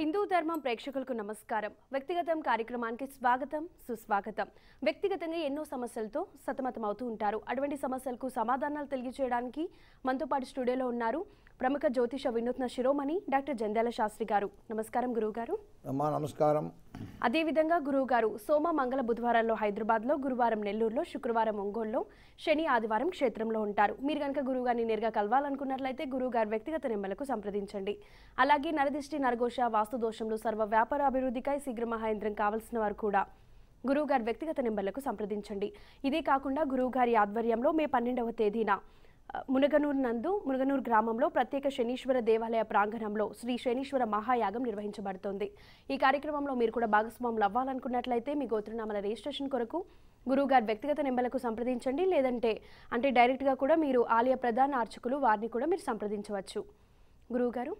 హిందూ ధర్మం ప్రేక్షకులకు నమస్కారం వ్యక్తిగతం కార్యక్రమానికి స్వాగతం సుస్వాగతం వ్యక్తిగతంగా ఎన్నో సమస్యలతో సతమతం అవుతూ ఉంటారు అటువంటి సమస్యలకు సమాధానాలు తెలియజేయడానికి మనతో పాటు స్టూడియోలో ఉన్నారు ప్రముఖ జ్యోతిష వినూత్న శిరోమణి డాక్టర్ జంధ్యాల శాస్త్రి గారు నమస్కారం గురువు గారు నమస్కారం అదేవిధంగా గారు సోమ మంగళ బుధవారాల్లో హైదరాబాద్లో గురువారం నెల్లూరులో శుక్రవారం ఒంగోలులో శని ఆదివారం క్షేత్రంలో ఉంటారు మీరు కనుక గారిని నేరుగా కలవాలనుకున్నట్లయితే గురువు గారు వ్యక్తిగత నెంబర్లకు సంప్రదించండి అలాగే నరదిష్టి నరఘోష వాస్తు దోషంలో సర్వ వ్యాపార అభివృద్ధికై శీఘ్ర మహాయంత్రం కావలసిన వారు కూడా గారి వ్యక్తిగత నెంబర్లకు సంప్రదించండి ఇదే కాకుండా గురువు గారి ఆధ్వర్యంలో మే పన్నెండవ తేదీన మునగనూరు నందు మునగనూరు గ్రామంలో ప్రత్యేక శనీశ్వర దేవాలయ ప్రాంగణంలో శ్రీ శనీశ్వర మహాయాగం నిర్వహించబడుతోంది ఈ కార్యక్రమంలో మీరు కూడా భాగస్వాములు అవ్వాలనుకున్నట్లయితే మీ గోత్రనామల రిజిస్ట్రేషన్ కొరకు గురువుగారి వ్యక్తిగత నెంబర్లకు సంప్రదించండి లేదంటే అంటే డైరెక్ట్గా కూడా మీరు ఆలయ ప్రధాన అర్చకులు వారిని కూడా మీరు సంప్రదించవచ్చు గురువుగారు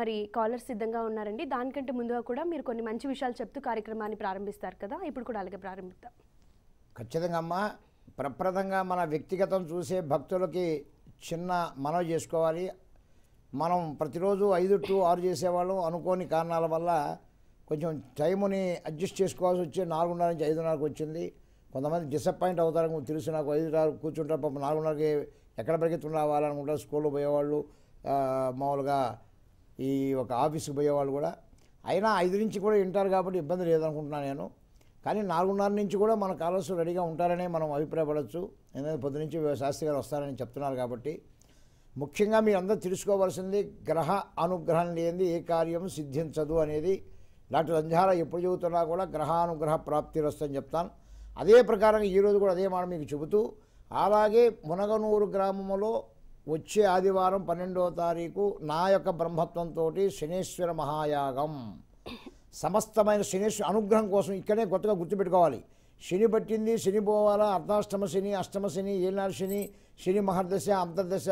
మరి కాలర్ సిద్ధంగా ఉన్నారండి దానికంటే ముందుగా కూడా మీరు కొన్ని మంచి విషయాలు చెప్తూ కార్యక్రమాన్ని ప్రారంభిస్తారు కదా ఇప్పుడు కూడా అలాగే ప్రారంభిద్దాం ఖచ్చితంగా అమ్మా ప్రప్రథంగా మన వ్యక్తిగతం చూసే భక్తులకి చిన్న మనవి చేసుకోవాలి మనం ప్రతిరోజు ఐదు టు ఆరు చేసేవాళ్ళం అనుకోని కారణాల వల్ల కొంచెం టైముని అడ్జస్ట్ చేసుకోవాల్సి వచ్చి నాలుగున్నర నుంచి ఐదున్నరకు వచ్చింది కొంతమంది డిసప్పాయింట్ అవుతారని తెలుసు నాకు ఐదున్నర కూర్చుంటారు పాపం నాలుగున్నరకి ఎక్కడ పరిగెత్తుకుని రావాలనుకుంటారు స్కూల్లో పోయేవాళ్ళు మామూలుగా ఈ ఒక ఆఫీస్కి పోయేవాళ్ళు కూడా అయినా ఐదు నుంచి కూడా వింటారు కాబట్టి ఇబ్బంది లేదనుకుంటున్నాను నేను కానీ నాలుగున్నర నుంచి కూడా మన కాలర్స్ రెడీగా ఉంటారనే మనం అభిప్రాయపడవచ్చు ఎందుకంటే పొద్దు నుంచి శాస్త్రి గారు వస్తారని చెప్తున్నారు కాబట్టి ముఖ్యంగా మీరందరూ తెలుసుకోవాల్సింది గ్రహ అనుగ్రహం లేనిది ఏ కార్యం సిద్ధించదు అనేది డాక్టర్ అంజార ఎప్పుడు చెబుతున్నా కూడా గ్రహానుగ్రహ ప్రాప్తి వస్తుందని చెప్తాను అదే ప్రకారంగా ఈరోజు కూడా అదే మాట మీకు చెబుతూ అలాగే మునగనూరు గ్రామంలో వచ్చే ఆదివారం పన్నెండవ తారీఖు నా యొక్క బ్రహ్మత్వంతో శనేశ్వర మహాయాగం సమస్తమైన శనేశ్వర అనుగ్రహం కోసం ఇక్కడే కొత్తగా గుర్తుపెట్టుకోవాలి శని పట్టింది శని పోవాలా అర్ధాష్టమ శని అష్టమ శని ఏనాడు శని శని మహర్దశ అంతర్దశ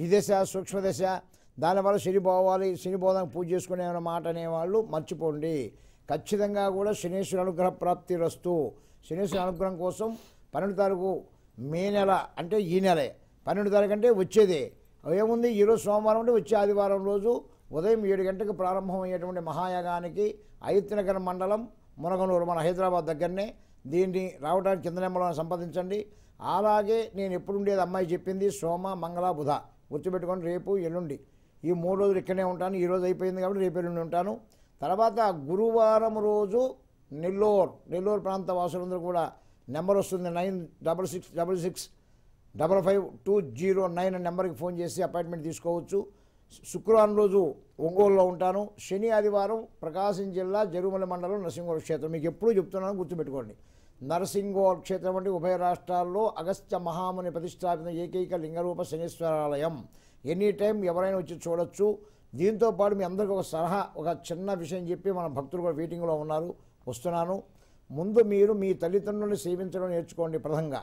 విదశ సూక్ష్మదశ దానివల్ల శని పోవాలి శని పోదానికి పూజ చేసుకునే మాట అనేవాళ్ళు మర్చిపోండి ఖచ్చితంగా కూడా శనేశ్వరి అనుగ్రహ ప్రాప్తి రస్తు శనేశ్వరి అనుగ్రహం కోసం పన్నెండు తారీఖు మే నెల అంటే ఈ నెలే పన్నెండు తారీఖు అంటే వచ్చేదే ఏముంది ఈరోజు సోమవారం అంటే వచ్చే ఆదివారం రోజు ఉదయం ఏడు గంటలకు ప్రారంభమయ్యేటువంటి మహాయాగానికి అయుత్నగర్ మండలం మునగనూరు మన హైదరాబాద్ దగ్గరనే దీన్ని రావడానికి కిందనెమ్మలను సంపాదించండి అలాగే నేను ఎప్పుడు ఉండేది అమ్మాయి చెప్పింది సోమ మంగళ బుధ గుర్తుపెట్టుకొని రేపు ఎల్లుండి ఈ మూడు రోజులు ఇక్కడనే ఉంటాను ఈరోజు అయిపోయింది కాబట్టి రేపు ఎల్లుండి ఉంటాను తర్వాత గురువారం రోజు నెల్లూరు నెల్లూరు ప్రాంత వాసులందరూ కూడా నెంబర్ వస్తుంది nine double six double six double five two zero nine నెంబర్కి ఫోన్ చేసి అపాయింట్మెంట్ తీసుకోవచ్చు శుక్రవారం రోజు ఒంగోలులో ఉంటాను శని ఆదివారం ప్రకాశం జిల్లా జరుమల మండలం నరసింహోర క్షేత్రం మీకు ఎప్పుడూ చెప్తున్నాను గుర్తుపెట్టుకోండి నరసింహోర క్షేత్రం అంటే ఉభయ రాష్ట్రాల్లో అగస్త్య మహాముని ప్రతిష్టాపిన ఏకైక లింగరూప శనిశ్వరాలయం ఎనీ టైం ఎవరైనా వచ్చి చూడొచ్చు దీంతోపాటు మీ అందరికీ ఒక సలహా ఒక చిన్న విషయం చెప్పి మన భక్తులు కూడా వెయిటింగ్లో ఉన్నారు వస్తున్నాను ముందు మీరు మీ తల్లిదండ్రులను సేవించడం నేర్చుకోండి ప్రధంగా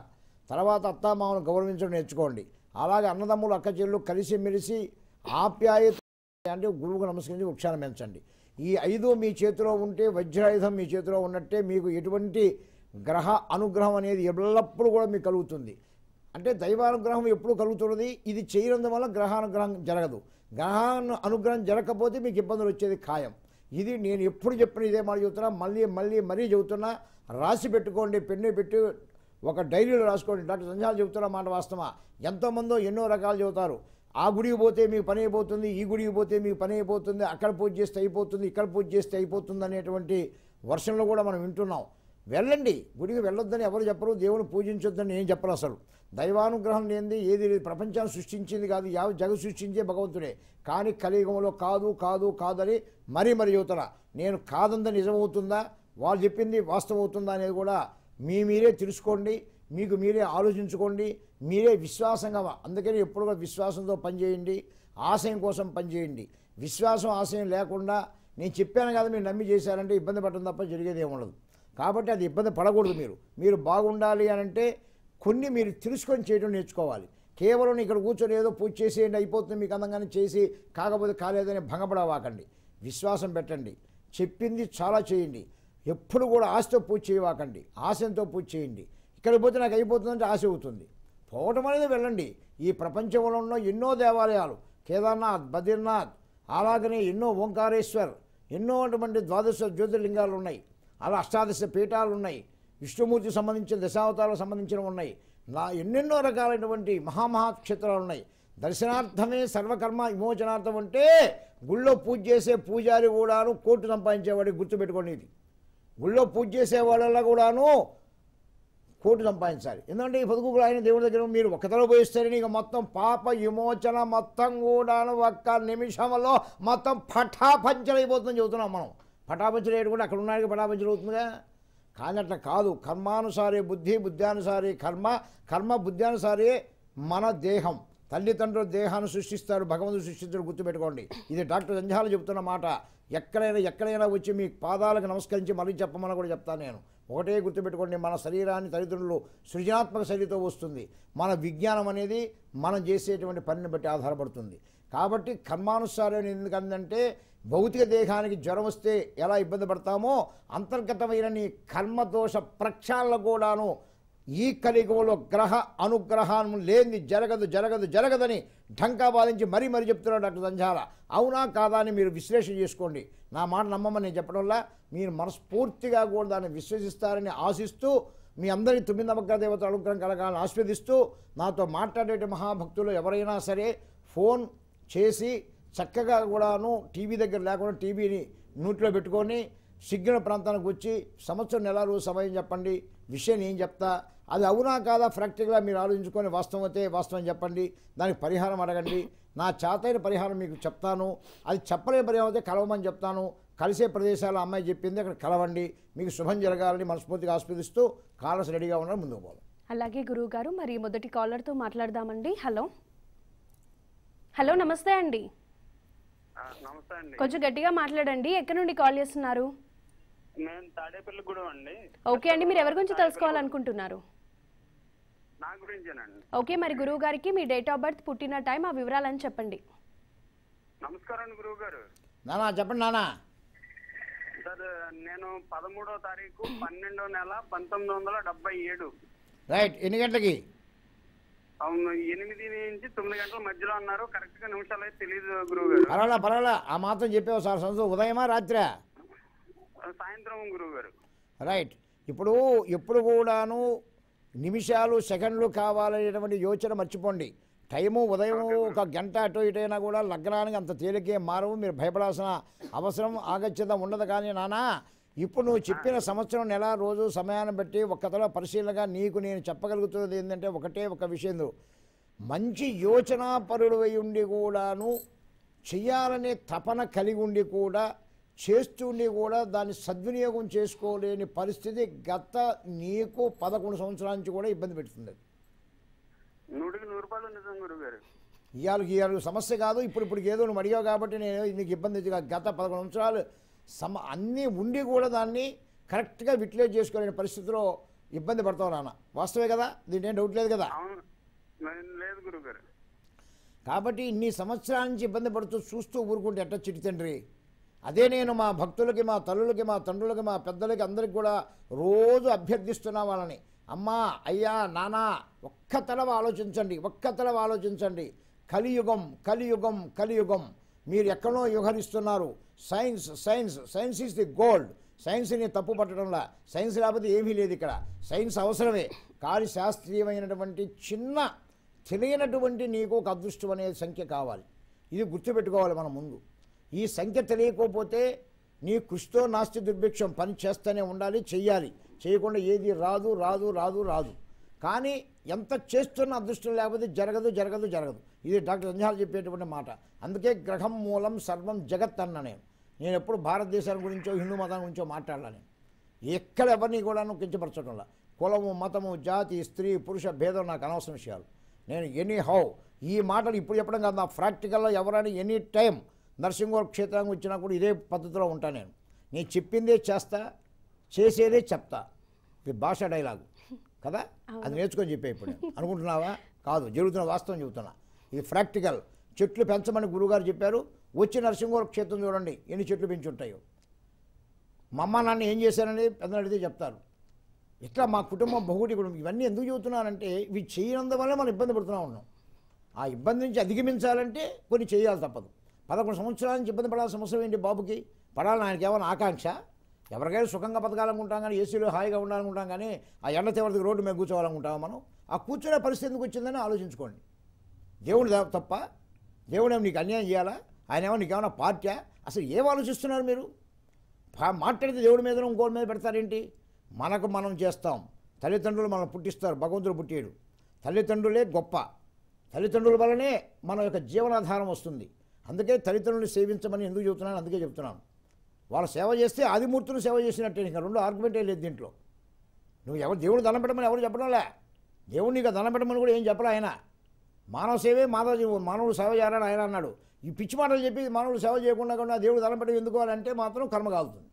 తర్వాత అత్తామామను గౌరవించడం నేర్చుకోండి అలాగే అన్నదమ్ములు అక్క చెల్లు కలిసి ఆప్యాయత అంటే గురువుకు నమస్కరించి వృక్షాన్ని పెంచండి ఈ ఐదు మీ చేతిలో ఉంటే వజ్రాయుధం మీ చేతిలో ఉన్నట్టే మీకు ఎటువంటి గ్రహ అనుగ్రహం అనేది ఎల్లప్పుడూ కూడా మీకు కలుగుతుంది అంటే దైవానుగ్రహం ఎప్పుడు కలుగుతున్నది ఇది చేయడం వల్ల గ్రహానుగ్రహం జరగదు గ్రహాను అనుగ్రహం జరగకపోతే మీకు ఇబ్బందులు వచ్చేది ఖాయం ఇది నేను ఎప్పుడు చెప్పిన ఇదే మాట చెబుతున్నా మళ్ళీ మళ్ళీ మరీ చెబుతున్నా రాసి పెట్టుకోండి పెన్ను పెట్టి ఒక డైరీలో రాసుకోండి డాక్టర్ సంజాలు చెబుతున్న మాట వాస్తవా ఎంతోమందో ఎన్నో రకాలు చెబుతారు ఆ గుడికి పోతే మీకు పని అయిపోతుంది ఈ గుడికి పోతే మీకు పని అయిపోతుంది అక్కడ పూజ చేస్తే అయిపోతుంది ఇక్కడ పూజ చేస్తే అయిపోతుంది అనేటువంటి వర్షంలో కూడా మనం వింటున్నాం వెళ్ళండి గుడికి వెళ్ళొద్దని ఎవరు చెప్పరు దేవుని పూజించొద్దని నేను చెప్పను అసలు దైవానుగ్రహం లేనిది ఏది ప్రపంచాన్ని సృష్టించింది కాదు యావ జగ సృష్టించే భగవంతుడే కానీ కలియుగంలో కాదు కాదు కాదని మరీ మరి చెబుతున్నా నేను కాదందని నిజమవుతుందా వాళ్ళు చెప్పింది వాస్తవం అవుతుందా అనేది కూడా మీ మీరే తెలుసుకోండి మీకు మీరే ఆలోచించుకోండి మీరే విశ్వాసంగా అందుకని ఎప్పుడు కూడా విశ్వాసంతో పనిచేయండి ఆశయం కోసం పనిచేయండి విశ్వాసం ఆశయం లేకుండా నేను చెప్పాను కదా మీరు నమ్మి చేశారంటే ఇబ్బంది పడటం తప్ప జరిగేది ఏమి కాబట్టి అది ఇబ్బంది పడకూడదు మీరు మీరు బాగుండాలి అని అంటే కొన్ని మీరు తెలుసుకొని చేయడం నేర్చుకోవాలి కేవలం ఇక్కడ కూర్చొని ఏదో పూజ చేసేయండి అయిపోతుంది మీకు అందంగానే చేసి కాకపోతే కాలేదని భంగపడవాకండి విశ్వాసం పెట్టండి చెప్పింది చాలా చేయండి ఎప్పుడు కూడా ఆశతో పూజ చేయవాకండి ఆశయంతో పూజ చేయండి ఇక్కడికి పోతే నాకు అయిపోతుందంటే ఆశ అవుతుంది పోవటం అనేది వెళ్ళండి ఈ ప్రపంచంలో ఎన్నో దేవాలయాలు కేదార్నాథ్ బద్రీనాథ్ అలాగనే ఎన్నో ఓంకారేశ్వర్ ఎన్నో అటువంటి ద్వాదశ జ్యోతిర్లింగాలు ఉన్నాయి అలా అష్టాదశ పీఠాలు ఉన్నాయి విష్ణుమూర్తికి సంబంధించిన దశావతారాలకు సంబంధించినవి ఉన్నాయి నా ఎన్నెన్నో రకాలైనటువంటి మహామహాక్షేత్రాలు ఉన్నాయి దర్శనార్థమే సర్వకర్మ విమోచనార్థం అంటే గుళ్ళో పూజ చేసే పూజారి కూడాను కోర్టు సంపాదించేవాడికి గుర్తుపెట్టుకోండి గుళ్ళో పూజ చేసే వాళ్ళలో కూడాను కోటి సంపాదించాలి ఎందుకంటే ఈ బతుకు కూడా ఆయన దేవుడి దగ్గర మీరు ఒక్కతలో పోయిస్తారు నీకు మొత్తం పాప విమోచన మొత్తం కూడా ఒక్క నిమిషంలో మొత్తం పటాపంచలైపోతుందని చెబుతున్నాం మనం పటాపంచలేడు కూడా అక్కడ ఉన్నాడు పటాపంచలు అవుతుందిగా కానీ అట్లా కాదు కర్మానుసారి బుద్ధి బుద్ధ్యానుసారి కర్మ కర్మ బుద్ధ్యానుసారి మన దేహం తల్లిదండ్రులు దేహాన్ని సృష్టిస్తారు భగవంతుడు సృష్టిస్తారు గుర్తుపెట్టుకోండి ఇది డాక్టర్ సంధ్యాలు చెబుతున్న మాట ఎక్కడైనా ఎక్కడైనా వచ్చి మీ పాదాలకు నమస్కరించి మళ్ళీ చెప్పమని కూడా చెప్తాను నేను ఒకటే గుర్తుపెట్టుకోండి మన శరీరాన్ని తల్లిదండ్రులు సృజనాత్మక శైలితో వస్తుంది మన విజ్ఞానం అనేది మనం చేసేటువంటి పనిని బట్టి ఆధారపడుతుంది కాబట్టి కర్మానుసారం ఎందుకందంటే భౌతిక దేహానికి జ్వరం వస్తే ఎలా ఇబ్బంది పడతామో అంతర్గతమైన నీ కర్మదోష ప్రక్షాళన కూడాను ఈ కలియుగంలో గ్రహ అనుగ్రహం లేని జరగదు జరగదు జరగదని ఢంకా బాధించి మరీ మరీ చెప్తున్నాడు డాక్టర్ సంజాల అవునా కాదా అని మీరు విశ్లేషణ చేసుకోండి నా మాట నమ్మమని నేను చెప్పడం వల్ల మీరు మనస్ఫూర్తిగా కూడా దాన్ని విశ్వసిస్తారని ఆశిస్తూ మీ అందరి తొమ్మిది నమ్మక దేవత అనుగ్రహం కలగాలని ఆస్వాదిస్తూ నాతో మాట్లాడేటి మహాభక్తులు ఎవరైనా సరే ఫోన్ చేసి చక్కగా కూడాను టీవీ దగ్గర లేకుండా టీవీని నూటిలో పెట్టుకొని సిగ్గిన ప్రాంతానికి వచ్చి సంవత్సరం నెల రోజు సమయం చెప్పండి విషయం ఏం చెప్తా అది అవునా కాదా ప్రాక్టికల్గా మీరు ఆలోచించుకొని వాస్తవం అయితే వాస్తవం చెప్పండి దానికి పరిహారం అడగండి నా చేతైన పరిహారం మీకు చెప్తాను అది చెప్పలేని పరిహారం అయితే కలవమని చెప్తాను కలిసే ప్రదేశాల అమ్మాయి చెప్పింది అక్కడ కలవండి మీకు శుభం జరగాలని మనస్ఫూర్తిగా ఆస్వాదిస్తూ కాలర్స్ రెడీగా ఉండడం ముందుకు పోవాలి అలాగే గురువు గారు మరి మొదటి కాలర్తో మాట్లాడదామండి హలో హలో నమస్తే అండి కొంచెం గట్టిగా మాట్లాడండి ఎక్కడి నుండి కాల్ చేస్తున్నారు ఓకే అండి మీరు ఎవరి గురించి తెలుసుకోవాలనుకుంటున్నారు నా గురించేనండి ఓకే మరి గురువు గారికి మీ డేట్ ఆఫ్ బర్త్ పుట్టిన టైం ఆ వివరాలని చెప్పండి నమస్కారం గురువు గారు నానా చెప్పండి నానా సార్ నేను పదమూడో తారీఖు పన్నెండో నెల పంతొమ్మిది వందల డెబ్బై ఏడు రైట్ ఎన్ని గంటలకి అవును ఎనిమిది నుంచి తొమ్మిది గంటల మధ్యలో అన్నారు కరెక్ట్ గా నిమిషాలు అయితే తెలియదు గురువు గారు పర్వాలా పర్వాలా ఆ మాత్రం చెప్పావు సార్ సందు ఉదయమా రాత్రా సాయంత్రం గురువు గారు రైట్ ఇప్పుడు ఎప్పుడు కూడాను నిమిషాలు సెకండ్లు కావాలనేటువంటి యోచన మర్చిపోండి టైము ఉదయం ఒక గంట అటు ఇటైనా కూడా లగ్నానికి అంత తేలికే మారవు మీరు భయపడాల్సిన అవసరం ఆగచ్చిందం ఉండదు కానీ నానా ఇప్పుడు నువ్వు చెప్పిన సంవత్సరం నెల రోజు సమయాన్ని బట్టి కథలో పరిశీలనగా నీకు నేను చెప్పగలుగుతున్నది ఏంటంటే ఒకటే ఒక విషయం మంచి యోచనా అయి ఉండి కూడాను చేయాలనే తపన కలిగి ఉండి కూడా చేస్తుండి కూడా దాన్ని సద్వినియోగం చేసుకోలేని పరిస్థితి గత నీకు పదకొండు సంవత్సరాల నుంచి కూడా ఇబ్బంది పెడుతుంది నూటికి ఇవాళ ఇవాళ సమస్య కాదు ఇప్పుడు ఇప్పుడు ఏదో నువ్వు అడిగావు కాబట్టి నేను నీకు ఇబ్బంది గత పదకొండు సంవత్సరాలు సమ అన్నీ ఉండి కూడా దాన్ని కరెక్ట్గా విట్లేజ్ చేసుకోలేని పరిస్థితిలో ఇబ్బంది పడతావు నాన్న వాస్తవే కదా దీంట్లో డౌట్ లేదు కదా లేదు గురుగారు కాబట్టి ఇన్ని సంవత్సరాల నుంచి ఇబ్బంది పడుతూ చూస్తూ ఊరుకుంటే ఎట్ట చిట్టి తండ్రి అదే నేను మా భక్తులకి మా తల్లులకి మా తండ్రులకి మా పెద్దలకి అందరికి కూడా రోజు అభ్యర్థిస్తున్నా వాళ్ళని అమ్మా అయ్యా నానా ఒక్క తలవ ఆలోచించండి ఒక్క తలవ ఆలోచించండి కలియుగం కలియుగం కలియుగం మీరు ఎక్కడో వ్యవహరిస్తున్నారు science science science is the gold సైన్స్ని తప్పు పట్టడంలా సైన్స్ లేకపోతే ఏమీ లేదు ఇక్కడ సైన్స్ అవసరమే కాలి శాస్త్రీయమైనటువంటి చిన్న తెలియనటువంటి నీకు ఒక అదృష్టం అనే సంఖ్య కావాలి ఇది గుర్తుపెట్టుకోవాలి మన ముందు ఈ సంఖ్య తెలియకపోతే నీ కృషితో నాస్తి దుర్భిక్షం పని చేస్తూనే ఉండాలి చెయ్యాలి చేయకుండా ఏది రాదు రాదు రాదు రాదు కానీ ఎంత చేస్తున్న అదృష్టం లేకపోతే జరగదు జరగదు జరగదు ఇది డాక్టర్ రంజాలు చెప్పేటువంటి మాట అందుకే గ్రహం మూలం సర్వం జగత్ అన్న నేను నేను ఎప్పుడు భారతదేశాన్ని గురించో హిందూ మతం గురించో మాట్లాడాలి ఎక్కడ ఎవరిని కూడా కించపరచడంలా కులము మతము జాతి స్త్రీ పురుష భేదం నాకు అనవసరం విషయాలు నేను ఎనీ హౌ ఈ మాటలు ఇప్పుడు చెప్పడం కాదు నా ప్రాక్టికల్లో ఎవరైనా ఎనీ టైం నరసింహవరం క్షేత్రానికి వచ్చినా కూడా ఇదే పద్ధతిలో ఉంటా నేను నేను చెప్పిందే చేస్తా చేసేదే చెప్తా ఇది భాష డైలాగు కదా అది నేర్చుకొని చెప్పే ఇప్పుడు అనుకుంటున్నావా కాదు జరుగుతున్న వాస్తవం చెబుతున్నా ఇది ప్రాక్టికల్ చెట్లు పెంచమని గురుగారు చెప్పారు వచ్చి నరసింహవరం క్షేత్రం చూడండి ఎన్ని చెట్లు పెంచుంటాయో మా అమ్మ నాన్న ఏం చేశారనేది పెద్దలు చెప్తారు ఇట్లా మా కుటుంబం బహుటి కుటుంబం ఇవన్నీ ఎందుకు చెబుతున్నానంటే ఇవి చేయనందువల్ల మనం ఇబ్బంది పడుతున్నా ఉన్నాం ఆ ఇబ్బంది నుంచి అధిగమించాలంటే కొన్ని చేయాలి తప్పదు పదకొండు సంవత్సరాల నుంచి ఇబ్బంది పడాల్సిన అవసరం ఏంటి బాబుకి పడాలని ఆయనకి ఏమైనా ఆకాంక్ష ఎవరికైనా సుఖంగా బతకాలనుకుంటాం కానీ ఏసీలో హాయిగా ఉండాలనుకుంటాం కానీ ఆ ఎండ తీవ్రతకి రోడ్డు మీద కూర్చోవాలనుకుంటాము మనం ఆ కూర్చునే పరిస్థితి ఎందుకు వచ్చిందని ఆలోచించుకోండి దేవుడు తప్ప దేవుడు నీకు అన్యాయం చేయాలా ఆయన ఏమో ఏమైనా పార్టీ అసలు ఏం ఆలోచిస్తున్నారు మీరు మాట్లాడితే దేవుడి మీద ఇంకోటి మీద పెడతారేంటి మనకు మనం చేస్తాం తల్లిదండ్రులు మనం పుట్టిస్తారు భగవంతుడు పుట్టాడు తల్లిదండ్రులే గొప్ప తల్లిదండ్రుల వలనే మన యొక్క జీవనాధారం వస్తుంది అందుకే తల్లిదండ్రులు సేవించమని ఎందుకు చెబుతున్నాను అందుకే చెప్తున్నాను వాళ్ళ సేవ చేస్తే ఆదిమూర్తులు సేవ చేసినట్టే ఇంకా రెండు ఆర్గ్యుమెంటే లేదు దీంట్లో నువ్వు ఎవరు దేవుడు దండం పెట్టమని ఎవరు చెప్పడంలే దేవుడు నీకు దండం పెట్టమని కూడా ఏం చెప్పలే ఆయన మానవ సేవే మానవ మానవుడు సేవ చేయాలని ఆయన అన్నాడు ఈ పిచ్చి మాటలు చెప్పి మానవుడు సేవ చేయకుండా కూడా దేవుడు దండం పెట్టడం ఎందుకు అంటే మాత్రం కర్మ కాలుతుంది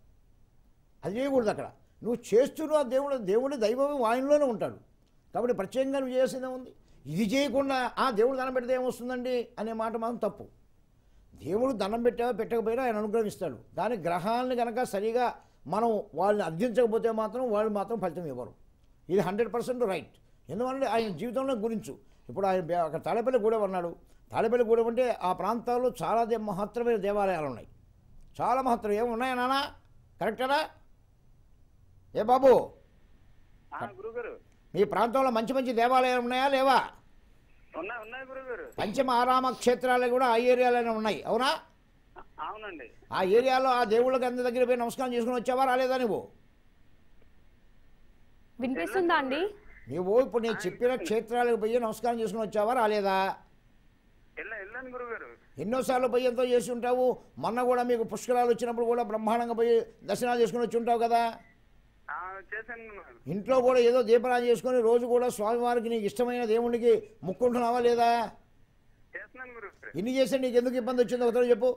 అది చేయకూడదు అక్కడ నువ్వు ఆ దేవుడు దేవుడి దైవం ఆయనలోనే ఉంటాడు కాబట్టి ప్రత్యేకంగా నువ్వు చేయాల్సిందే ఉంది ఇది చేయకుండా ఆ దేవుడు దండం పెడితే ఏమొస్తుందండి అనే మాట మాత్రం తప్పు దేవుడు దండం పెట్టా పెట్టకపోయినా ఆయన అనుగ్రహిస్తాడు దాని గ్రహాలను కనుక సరిగా మనం వాళ్ళని అర్థించకపోతే మాత్రం వాళ్ళు మాత్రం ఫలితం ఇవ్వరు ఇది హండ్రెడ్ పర్సెంట్ రైట్ ఎందుకంటే ఆయన జీవితంలో గురించు ఇప్పుడు ఆయన అక్కడ తాడేపల్లి గూడెం అన్నాడు తాడేపల్లి గూడెం అంటే ఆ ప్రాంతాల్లో చాలా మహత్తరమైన దేవాలయాలు ఉన్నాయి చాలా మహత్తరం ఉన్నాయా నాన్న కరెక్టేనా ఏ బాబు మీ ప్రాంతంలో మంచి మంచి దేవాలయాలు ఉన్నాయా లేవా పంచమ ఆరామ క్షేత్రాలు కూడా ఆ ఏరియాలోనే ఉన్నాయి అవునా అవునండి ఆ ఏరియాలో ఆ దేవుళ్ళకి అందరి దగ్గర పోయి నమస్కారం చేసుకుని వచ్చావా రాలేదా నువ్వు వినిపిస్తుందా అండి నువ్వు ఇప్పుడు నేను చెప్పిన క్షేత్రాలకు పోయి నమస్కారం చేసుకుని వచ్చావా రాలేదా ఎన్నోసార్లు పోయి ఎంతో చేసి ఉంటావు మొన్న కూడా మీకు పుష్కరాలు వచ్చినప్పుడు కూడా బ్రహ్మాండంగా పోయి దర్శనాలు చేసుకుని వచ్చి ఉంటావు కదా ఇంట్లో కూడా ఏదో దీపరాజు చేసుకుని రోజు కూడా స్వామివారికి నీకు ఇష్టమైన దేవుడికి ముక్కుంటున్నావా లేదా ఇన్ని చేస్తే నీకు ఎందుకు ఇబ్బంది వచ్చిందో ఒకసారి చెప్పు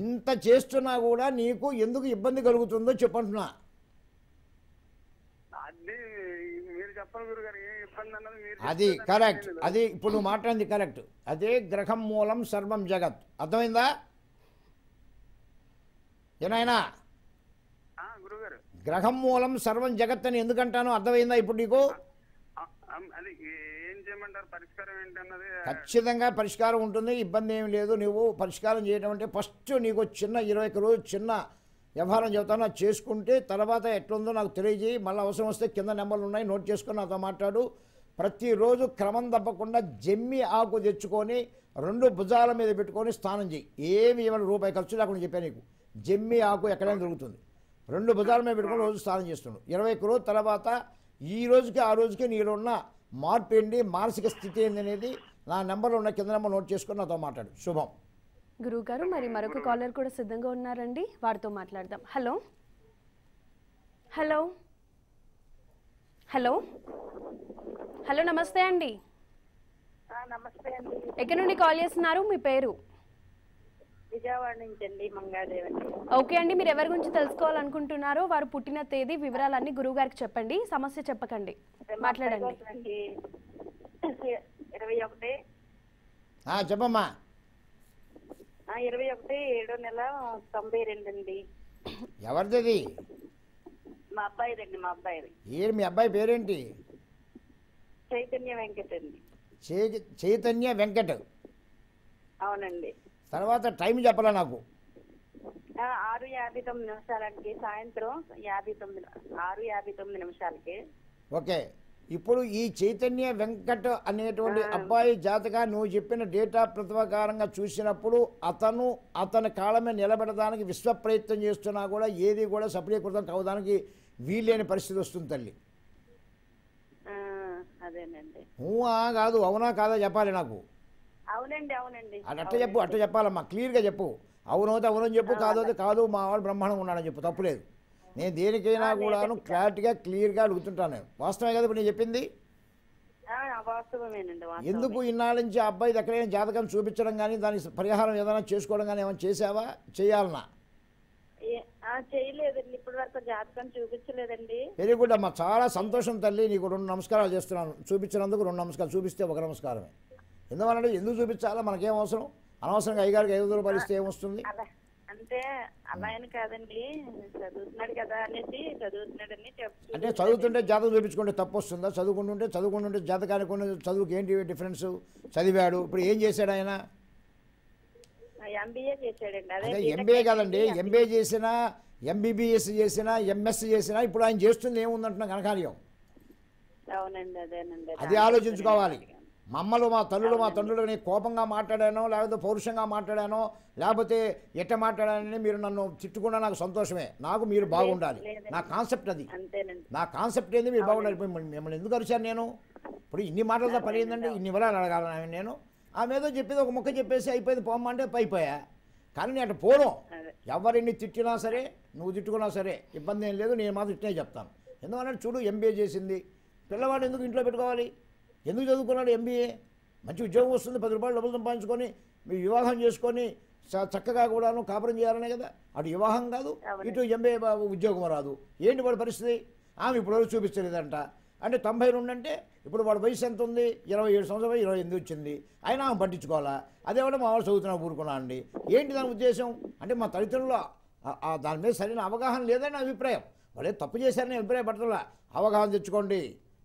ఇంత చేస్తున్నా కూడా నీకు ఎందుకు ఇబ్బంది కలుగుతుందో చెప్పంటున్నా అది కరెక్ట్ అది ఇప్పుడు నువ్వు మాట్లాడింది కరెక్ట్ అదే గ్రహం మూలం సర్వం జగత్ అర్థమైందా ఏనాయనా గ్రహం మూలం సర్వం జగత్ అని ఎందుకంటానో అర్థమైందా ఇప్పుడు నీకు ఖచ్చితంగా పరిష్కారం ఉంటుంది ఇబ్బంది ఏమి లేదు నువ్వు పరిష్కారం చేయడం అంటే ఫస్ట్ నీకు చిన్న ఇరవై ఒక్క రోజు చిన్న వ్యవహారం చెబుతాను అది చేసుకుంటే తర్వాత ఎట్లుందో నాకు తెలియజేయి మళ్ళీ అవసరం వస్తే కింద నెంబర్లు ఉన్నాయి నోట్ చేసుకొని నాతో మాట్లాడు ప్రతిరోజు క్రమం తప్పకుండా జమ్మి ఆకు తెచ్చుకొని రెండు భుజాల మీద పెట్టుకొని స్నానం చేయి ఏమి ఏమైనా రూపాయి ఖర్చు లేకుండా చెప్పాను నీకు జమ్మి ఆకు ఎక్కడైనా దొరుకుతుంది రెండు భుజాల మీద పెట్టుకుని రోజు స్నానం చేస్తుండు ఇరవై ఒక్క రోజు తర్వాత ఈ రోజుకి ఆ రోజుకి నీలో ఉన్న మార్పు ఏంటి మానసిక స్థితి ఏంటి అనేది నా నెంబర్ ఉన్న కింద నెంబర్ నోట్ చేసుకుని నాతో మాట్లాడు శుభం గురువు గారు మరి మరొక కాలర్ కూడా సిద్ధంగా ఉన్నారండి వారితో మాట్లాడదాం హలో హలో హలో హలో నమస్తే అండి నమస్తే ఎక్కడి నుండి కాల్ చేస్తున్నారు మీ పేరు విజయవాడ నుంచి అండి మంగాదేవండి ఓకే అండి మీరు ఎవరి గురించి తెలుసుకోవాలనుకుంటున్నారు వారు పుట్టిన తేదీ వివరాలన్నీ గురువు గారికి చెప్పండి సమస్య చెప్పకండి మాట్లాడండి ఇరవై ఒకటి చెప్పమ్మా ఇరవై ఒకటి ఏడో నెల తొంభై రెండు అండి ఎవరిది మా అబ్బాయిదండి మా అబ్బాయి మీ అబ్బాయి పేరేంటి చైతన్య వెంకట్ అండి చైతన్య వెంకట్ అవునండి తర్వాత టైం చెప్పాలా నాకు ఆరు యాభై తొమ్మిది నిమిషాలకి సాయంత్రం యాభై తొమ్మిది ఆరు యాభై తొమ్మిది నిమిషాలకి ఓకే ఇప్పుడు ఈ చైతన్య వెంకట్ అనేటువంటి అబ్బాయి జాతగా నువ్వు చెప్పిన డేటా ప్రతిభాకారంగా చూసినప్పుడు అతను అతని కాలమే నిలబెడడానికి విశ్వ ప్రయత్నం చేస్తున్నా కూడా ఏది కూడా సఫలీకృతం కావడానికి వీల్లేని పరిస్థితి వస్తుంది తల్లి కాదు అవునా కాదా చెప్పాలి నాకు అవునండి అట్లా చెప్పు అట్లా చెప్పాలమ్మా క్లియర్గా చెప్పు అవునవుతే అవునని చెప్పు కాదోతే కాదు మా వాళ్ళు బ్రహ్మాండం ఉన్నాడని చెప్పు తప్పులేదు నేను దేనికైనా కూడాను క్లారిటీగా క్లియర్గా అడుగుతుంటాను నేను వాస్తవమే కదా ఇప్పుడు నేను చెప్పింది ఎందుకు ఇన్నాళ్ళ నుంచి అబ్బాయి ఎక్కడైనా జాతకం చూపించడం కానీ దానికి పరిహారం ఏదైనా చేసుకోవడం కానీ ఏమైనా చేసావా చేయాలనా వెరీ గుడ్ అమ్మా చాలా సంతోషం తల్లి నీకు రెండు నమస్కారాలు చేస్తున్నాను చూపించినందుకు రెండు నమస్కారాలు చూపిస్తే ఒక నమస్కారమే ఎందుకంటే ఎందుకు చూపించాలా మనకేం అవసరం అనవసరంగా అయ్యగారికి ఐదు వందల రూపాయలు ఇస్తే ఏమొస్తుంది అంటే చదువుతుంటే జాతకం చూపించుకుంటే తప్పు వస్తుందా చదువుకుంటుంటే చదువుకుంటుంటే జాతకానికి ఉన్న చదువుకి ఏంటి డిఫరెన్స్ చదివాడు ఇప్పుడు ఏం చేశాడు ఆయన ఎంబీఏ ఎంబీఏ కాదండి ఎంబీఏ చేసినా ఎంబీబీఎస్ చేసినా ఎంఎస్సి చేసినా ఇప్పుడు ఆయన చేస్తుంది ఏముందంటున్నా కనకార్యం అది ఆలోచించుకోవాలి మమ్మలు మా తల్లులు మా తండ్రులని కోపంగా మాట్లాడానో లేకపోతే పౌరుషంగా మాట్లాడానో లేకపోతే ఎట్ట మాట్లాడానని మీరు నన్ను తిట్టుకున్నా నాకు సంతోషమే నాకు మీరు బాగుండాలి నా కాన్సెప్ట్ అది నా కాన్సెప్ట్ ఏంది మీరు బాగుండాలి మిమ్మల్ని ఎందుకు అరిచాను నేను ఇప్పుడు ఇన్ని మాటలతో పని ఏందండి ఇన్ని వివరాలు అడగాలని నేను ఆమె ఏదో చెప్పేది ఒక ముక్క చెప్పేసి అయిపోయింది పోమ్మంటే అయిపోయా కానీ నేను అటు పోను ఎవరిని తిట్టినా సరే నువ్వు తిట్టుకున్నా సరే ఇబ్బంది ఏం లేదు నేను మాత్రం ఇట్టే చెప్తాను ఎందుకంటే చూడు ఎంబీఏ చేసింది పిల్లవాడు ఎందుకు ఇంట్లో పెట్టుకోవాలి ఎందుకు చదువుకున్నాడు ఎంబీఏ మంచి ఉద్యోగం వస్తుంది పది రూపాయలు డబ్బులు సంపాదించుకొని మీ వివాహం చేసుకొని చక్కగా కూడాను కాపురం చేయాలనే కదా అటు వివాహం కాదు ఇటు ఎంబీఏ ఉద్యోగం రాదు ఏంటి వాడి పరిస్థితి ఆమె ఇప్పుడు చూపించలేదంట అంటే తొంభై రెండు అంటే ఇప్పుడు వాడు వయసు ఎంత ఉంది ఇరవై ఏడు సంవత్సరాలు ఇరవై ఎనిమిది వచ్చింది అయినా ఆమె పట్టించుకోవాలా అదేవిడ మా వాళ్ళు చదువుతున్నా ఊరుకున్నా అండి ఏంటి దాని ఉద్దేశం అంటే మా తల్లిదండ్రులు దాని మీద సరైన అవగాహన లేదని అభిప్రాయం వాళ్ళే తప్పు చేశారని అభిప్రాయపడతలా అవగాహన తెచ్చుకోండి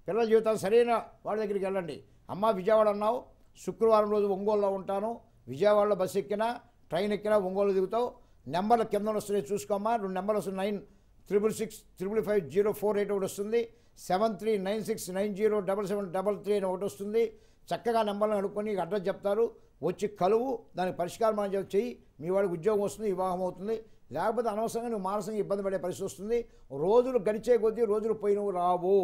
పిల్లల జీవితాలు సరైన వాళ్ళ దగ్గరికి వెళ్ళండి అమ్మ విజయవాడ అన్నావు శుక్రవారం రోజు ఒంగోలులో ఉంటాను విజయవాడలో బస్సు ఎక్కినా ట్రైన్ ఎక్కినా ఒంగోలు దిగుతావు నెంబర్లు కింద వస్తున్నాయి చూసుకోమ్మా రెండు నెంబర్లు వస్తుంది nine triple six triple five zero four eight ఒకటి వస్తుంది seven three nine six nine zero double seven double three అని ఒకటి వస్తుంది చక్కగా నెంబర్లను అనుకుని అడ్రస్ చెప్తారు వచ్చి కలువు దానికి పరిష్కారం మనం చెయ్యి మీ వాడికి ఉద్యోగం వస్తుంది వివాహం అవుతుంది లేకపోతే అనవసరంగా నువ్వు మానసికంగా ఇబ్బంది పడే పరిస్థితి వస్తుంది రోజులు గడిచే కొద్దీ రోజులు పోయినవు రావు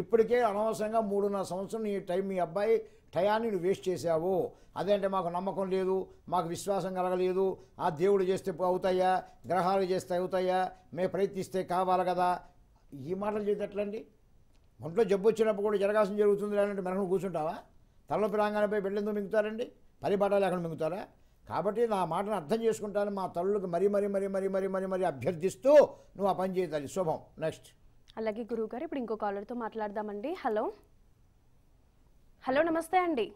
ఇప్పటికే అనవసరంగా మూడున్నర సంవత్సరం నీ టైం మీ అబ్బాయి టయాన్ని నువ్వు వేస్ట్ చేశావు అదేంటే మాకు నమ్మకం లేదు మాకు విశ్వాసం కలగలేదు ఆ దేవుడు చేస్తే అవుతాయా గ్రహాలు చేస్తే అవుతాయా మేము ప్రయత్నిస్తే కావాలి కదా ఈ మాటలు చేస్తే ఎట్లండి ఒంట్లో జబ్బు వచ్చినప్పుడు కూడా జరగాల్సిన జరుగుతుంది లేదంటే మెనకను కూర్చుంటావా తలనొప్పి రాగానే పోయి వెళ్ళేందుకు మింగుతారండి పని ఎక్కడ మింగుతారా కాబట్టి నా మాటను అర్థం చేసుకుంటాను మా తల్లులకు మరీ మరీ మరి మరీ మరీ మరి మరీ అభ్యర్థిస్తూ నువ్వు ఆ పని చేయాలి శుభం నెక్స్ట్ అలాగే గురువు గారు ఇప్పుడు ఇంకో కాలర్తో మాట్లాడదామండి హలో హలో నమస్తే అండి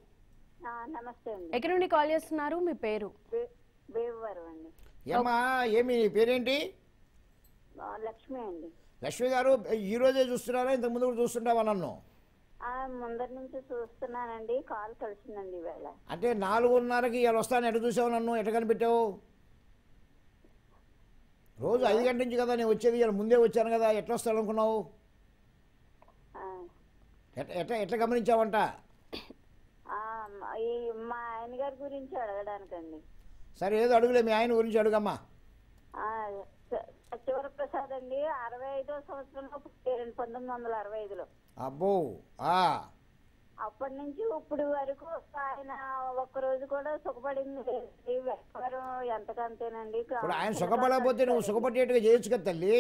ఎక్కడి నుండి కాల్ చేస్తున్నారు మీ పేరు ఏమా ఏమి పేరేంటి లక్ష్మి అండి లక్ష్మి గారు ఈ రోజే చూస్తున్నారా ఇంతకు ముందు కూడా చూస్తుంటావా నన్ను ముందరి నుంచి చూస్తున్నానండి కాల్ కలిసిందండి ఇవాళ అంటే నాలుగున్నరకి ఇవాళ వస్తాను ఎటు చూసావు నన్ను ఎట కనిపెట్టావు రోజు ఐదు గంటల నుంచి కదా నేను వచ్చేది ఇవాళ ముందే వచ్చాను కదా ఎట్లా వస్తాను అనుకున్నావు ఎట్లా ఎట్లా గమనించావంట మా ఆయన గారి గురించి అడగడానికండి సరే ఏదో అడుగులే మీ ఆయన గురించి అడుగమ్మా కాదండి అరవై ఐదో సంవత్సరంలో పుట్టాడండి పంతొమ్మిది వందల అరవై ఐదులో అబ్బో అప్పటి నుంచి ఇప్పుడు వరకు ఆయన ఒక్కరోజు కూడా సుఖపడింది వ్యాపారం ఎంతకంతేనండి ఆయన సుఖపడకపోతే నువ్వు సుఖపడేట్టుగా చేయొచ్చు కదా తల్లి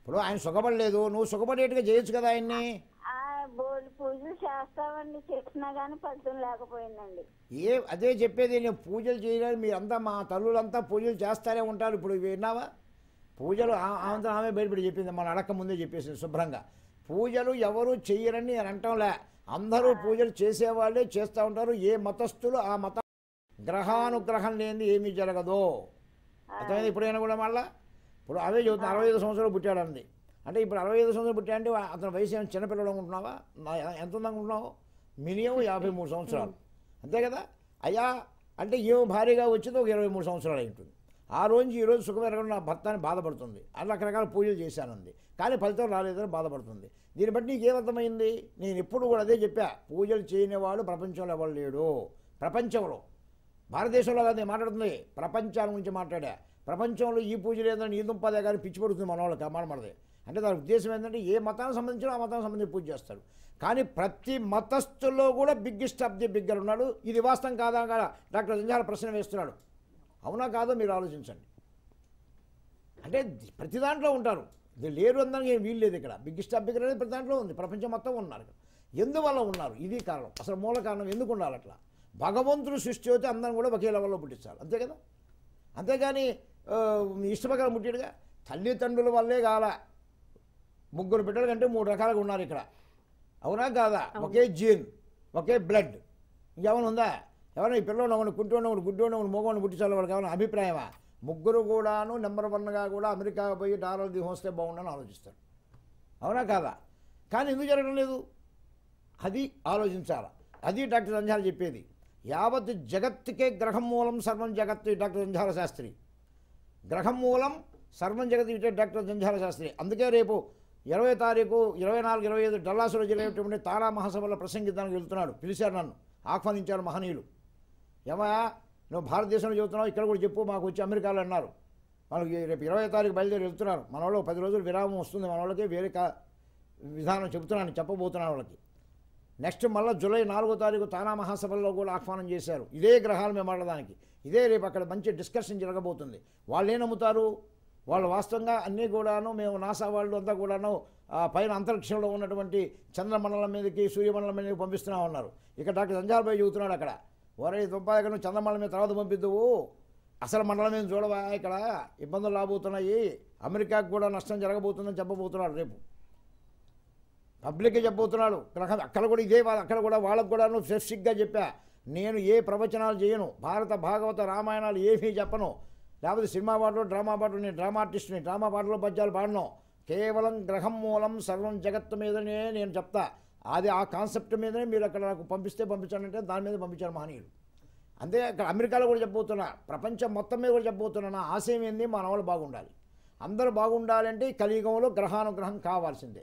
ఇప్పుడు ఆయన సుఖపడలేదు నువ్వు సుఖపడేట్టుగా చేయొచ్చు కదా ఆయన్ని పూజలు చేస్తామండి చెప్పినా కానీ ఫలితం లేకపోయిందండి ఏ అదే చెప్పేది నేను పూజలు చేయడానికి మీరంతా మా తల్లులంతా పూజలు చేస్తారే ఉంటారు ఇప్పుడు విన్నావా పూజలు ఆమె ఆమె బయటపడి చెప్పింది మన అడక ముందే చెప్పేసింది శుభ్రంగా పూజలు ఎవరు చెయ్యరని నేను అంటాంలే అందరూ పూజలు చేసేవాళ్ళే చేస్తూ ఉంటారు ఏ మతస్థులు ఆ మత గ్రహానుగ్రహం లేని ఏమీ జరగదు అర్థమైంది ఇప్పుడైనా కూడా మళ్ళా ఇప్పుడు అవే చదువుతుంది అరవై ఐదు సంవత్సరాలు పుట్టాడంది అంటే ఇప్పుడు అరవై ఐదు సంవత్సరాలు పుట్టాడంటే అతని వయసు ఏమైనా చిన్నపిల్లలు అనుకుంటున్నావా ఎంత ఉందనుకుంటున్నావు మినిమం యాభై మూడు సంవత్సరాలు అంతే కదా అయ్యా అంటే ఏమో భారీగా వచ్చిందో ఒక ఇరవై మూడు సంవత్సరాలు అయి ఉంటుంది ఆ రోజు ఈరోజు సుఖమెరగడం నా భర్త అని బాధపడుతుంది అది రకరకాల పూజలు చేశానుంది కానీ ఫలితం రాలేదని బాధపడుతుంది దీన్ని బట్టి నీకేమర్థమైంది నేను ఎప్పుడు కూడా అదే చెప్పా పూజలు చేయనివాడు ప్రపంచంలో ఎవరు లేడు ప్రపంచంలో భారతదేశంలో కాదు నేను మాట్లాడుతుంది ప్రపంచాల గురించి మాట్లాడా ప్రపంచంలో ఈ పూజ లేదని ఈ దుంపదే కానీ పిచ్చి పడుతుంది మన వాళ్ళకి మాట్లాడదే అంటే దాని ఉద్దేశం ఏంటంటే ఏ మతానికి సంబంధించిన ఆ మతానికి సంబంధించి పూజ చేస్తారు కానీ ప్రతి మతస్థుల్లో కూడా బిగ్గెస్ట్ ఆఫ్ ది బిగ్గర్ ఉన్నాడు ఇది వాస్తవం కాదా కదా డాక్టర్ సంజాల ప్రశ్న వేస్తున్నాడు అవునా కాదో మీరు ఆలోచించండి అంటే ప్రతి దాంట్లో ఉంటారు ఇది లేరు అందరికీ ఏం వీలు లేదు ఇక్కడ బిగ్గెస్ట్ అభ్యర్థి అనేది ప్రతి దాంట్లో ఉంది ప్రపంచం మొత్తం ఉన్నారు ఇక్కడ ఎందువల్ల ఉన్నారు ఇది కారణం అసలు మూల కారణం ఎందుకు ఉండాలి అట్లా భగవంతుడు సృష్టి అయితే అందరం కూడా ఒకే లెవెల్లో పుట్టిస్తారు అంతే కదా అంతేగాని ఇష్టప్రకారం పుట్టాడుగా తల్లిదండ్రుల వల్లే కాల ముగ్గురు బిడ్డల కంటే మూడు రకాలుగా ఉన్నారు ఇక్కడ అవునా కాదా ఒకే జీన్ ఒకే బ్లడ్ ఇంకేమైనా ఉందా ఎవరైనా ఈ పిల్లలు ఒకటి గుడ్డోడు ఒకటి గుడ్డోడు ఒకటి మగవాడిని పుట్టించాలి వాళ్ళకి ఏమైనా అభిప్రాయమా ముగ్గురు కూడాను నెంబర్ వన్గా కూడా అమెరికా పోయి డాలర్ వస్తే బాగుండని ఆలోచిస్తారు అవునా కాదా కానీ ఎందుకు జరగడం లేదు అది ఆలోచించాలి అది డాక్టర్ అంజాల చెప్పేది యావత్ జగత్తుకే గ్రహం మూలం సర్వం జగత్తు డాక్టర్ జంజాల శాస్త్రి గ్రహం మూలం సర్వం జగత్ ఇటే డాక్టర్ జంజాల శాస్త్రి అందుకే రేపు ఇరవై తారీఖు ఇరవై నాలుగు ఇరవై ఐదు డల్లాసులో జరిగేటువంటి తారా మహాసభలో ప్రసంగిద్దానికి వెళ్తున్నాడు పిలిచారు నన్ను ఆహ్వానించారు మహనీయులు ఏమయా నువ్వు భారతదేశంలో చదువుతున్నావు ఇక్కడ కూడా చెప్పు మాకు వచ్చి అమెరికాలో అన్నారు మనకి రేపు ఇరవై తారీఖు బయలుదేరి వెళ్తున్నారు మన వాళ్ళు పది రోజులు విరామం వస్తుంది మన వాళ్ళకి వేరే విధానం చెబుతున్నాను చెప్పబోతున్నాను వాళ్ళకి నెక్స్ట్ మళ్ళీ జూలై నాలుగో తారీఖు తానా మహాసభల్లో కూడా ఆహ్వానం చేశారు ఇదే గ్రహాలు మేము ఆడడానికి ఇదే రేపు అక్కడ మంచి డిస్కషన్ జరగబోతుంది వాళ్ళు నమ్ముతారు వాళ్ళు వాస్తవంగా అన్నీ కూడాను మేము నాసా వాళ్ళు అంతా కూడాను పైన అంతరిక్షంలో ఉన్నటువంటి చంద్రమండలం మీదకి సూర్యమండలం మీదకి పంపిస్తున్నామన్నారు ఇక్కడ డాక్టర్ సంజార్బాయ్ చదువుతున్నాడు అక్కడ ఓరే దుంపాలకి నువ్వు చందమాల మీద తర్వాత పంపిద్దువు అసలు మండలం నేను చూడవా ఇక్కడ ఇబ్బందులు రాబోతున్నాయి అమెరికాకు కూడా నష్టం జరగబోతుందని చెప్పబోతున్నాడు రేపు పబ్లిక్కి చెప్పబోతున్నాడు అక్కడ కూడా ఇదే అక్కడ కూడా వాళ్ళకు కూడా నువ్వు స్పెసిఫిక్గా చెప్పా నేను ఏ ప్రవచనాలు చేయను భారత భాగవత రామాయణాలు ఏమీ చెప్పను లేకపోతే సినిమా పాటలు డ్రామా పాటలు నేను డ్రామా ఆర్టిస్ట్ని డ్రామా పాటలు పద్యాలు పాడను కేవలం గ్రహం మూలం సర్వం జగత్తు మీదనే నేను చెప్తాను అది ఆ కాన్సెప్ట్ మీదనే మీరు అక్కడ నాకు పంపిస్తే పంపించానంటే దాని మీద పంపించారు మహనీయులు అంతే అక్కడ అమెరికాలో కూడా చెప్పబోతున్నా ప్రపంచం మొత్తం మీద కూడా చెప్పబోతున్నా నా ఆశయం ఏంది మానవులు బాగుండాలి అందరూ బాగుండాలంటే కలియుగంలో గ్రహానుగ్రహం కావాల్సిందే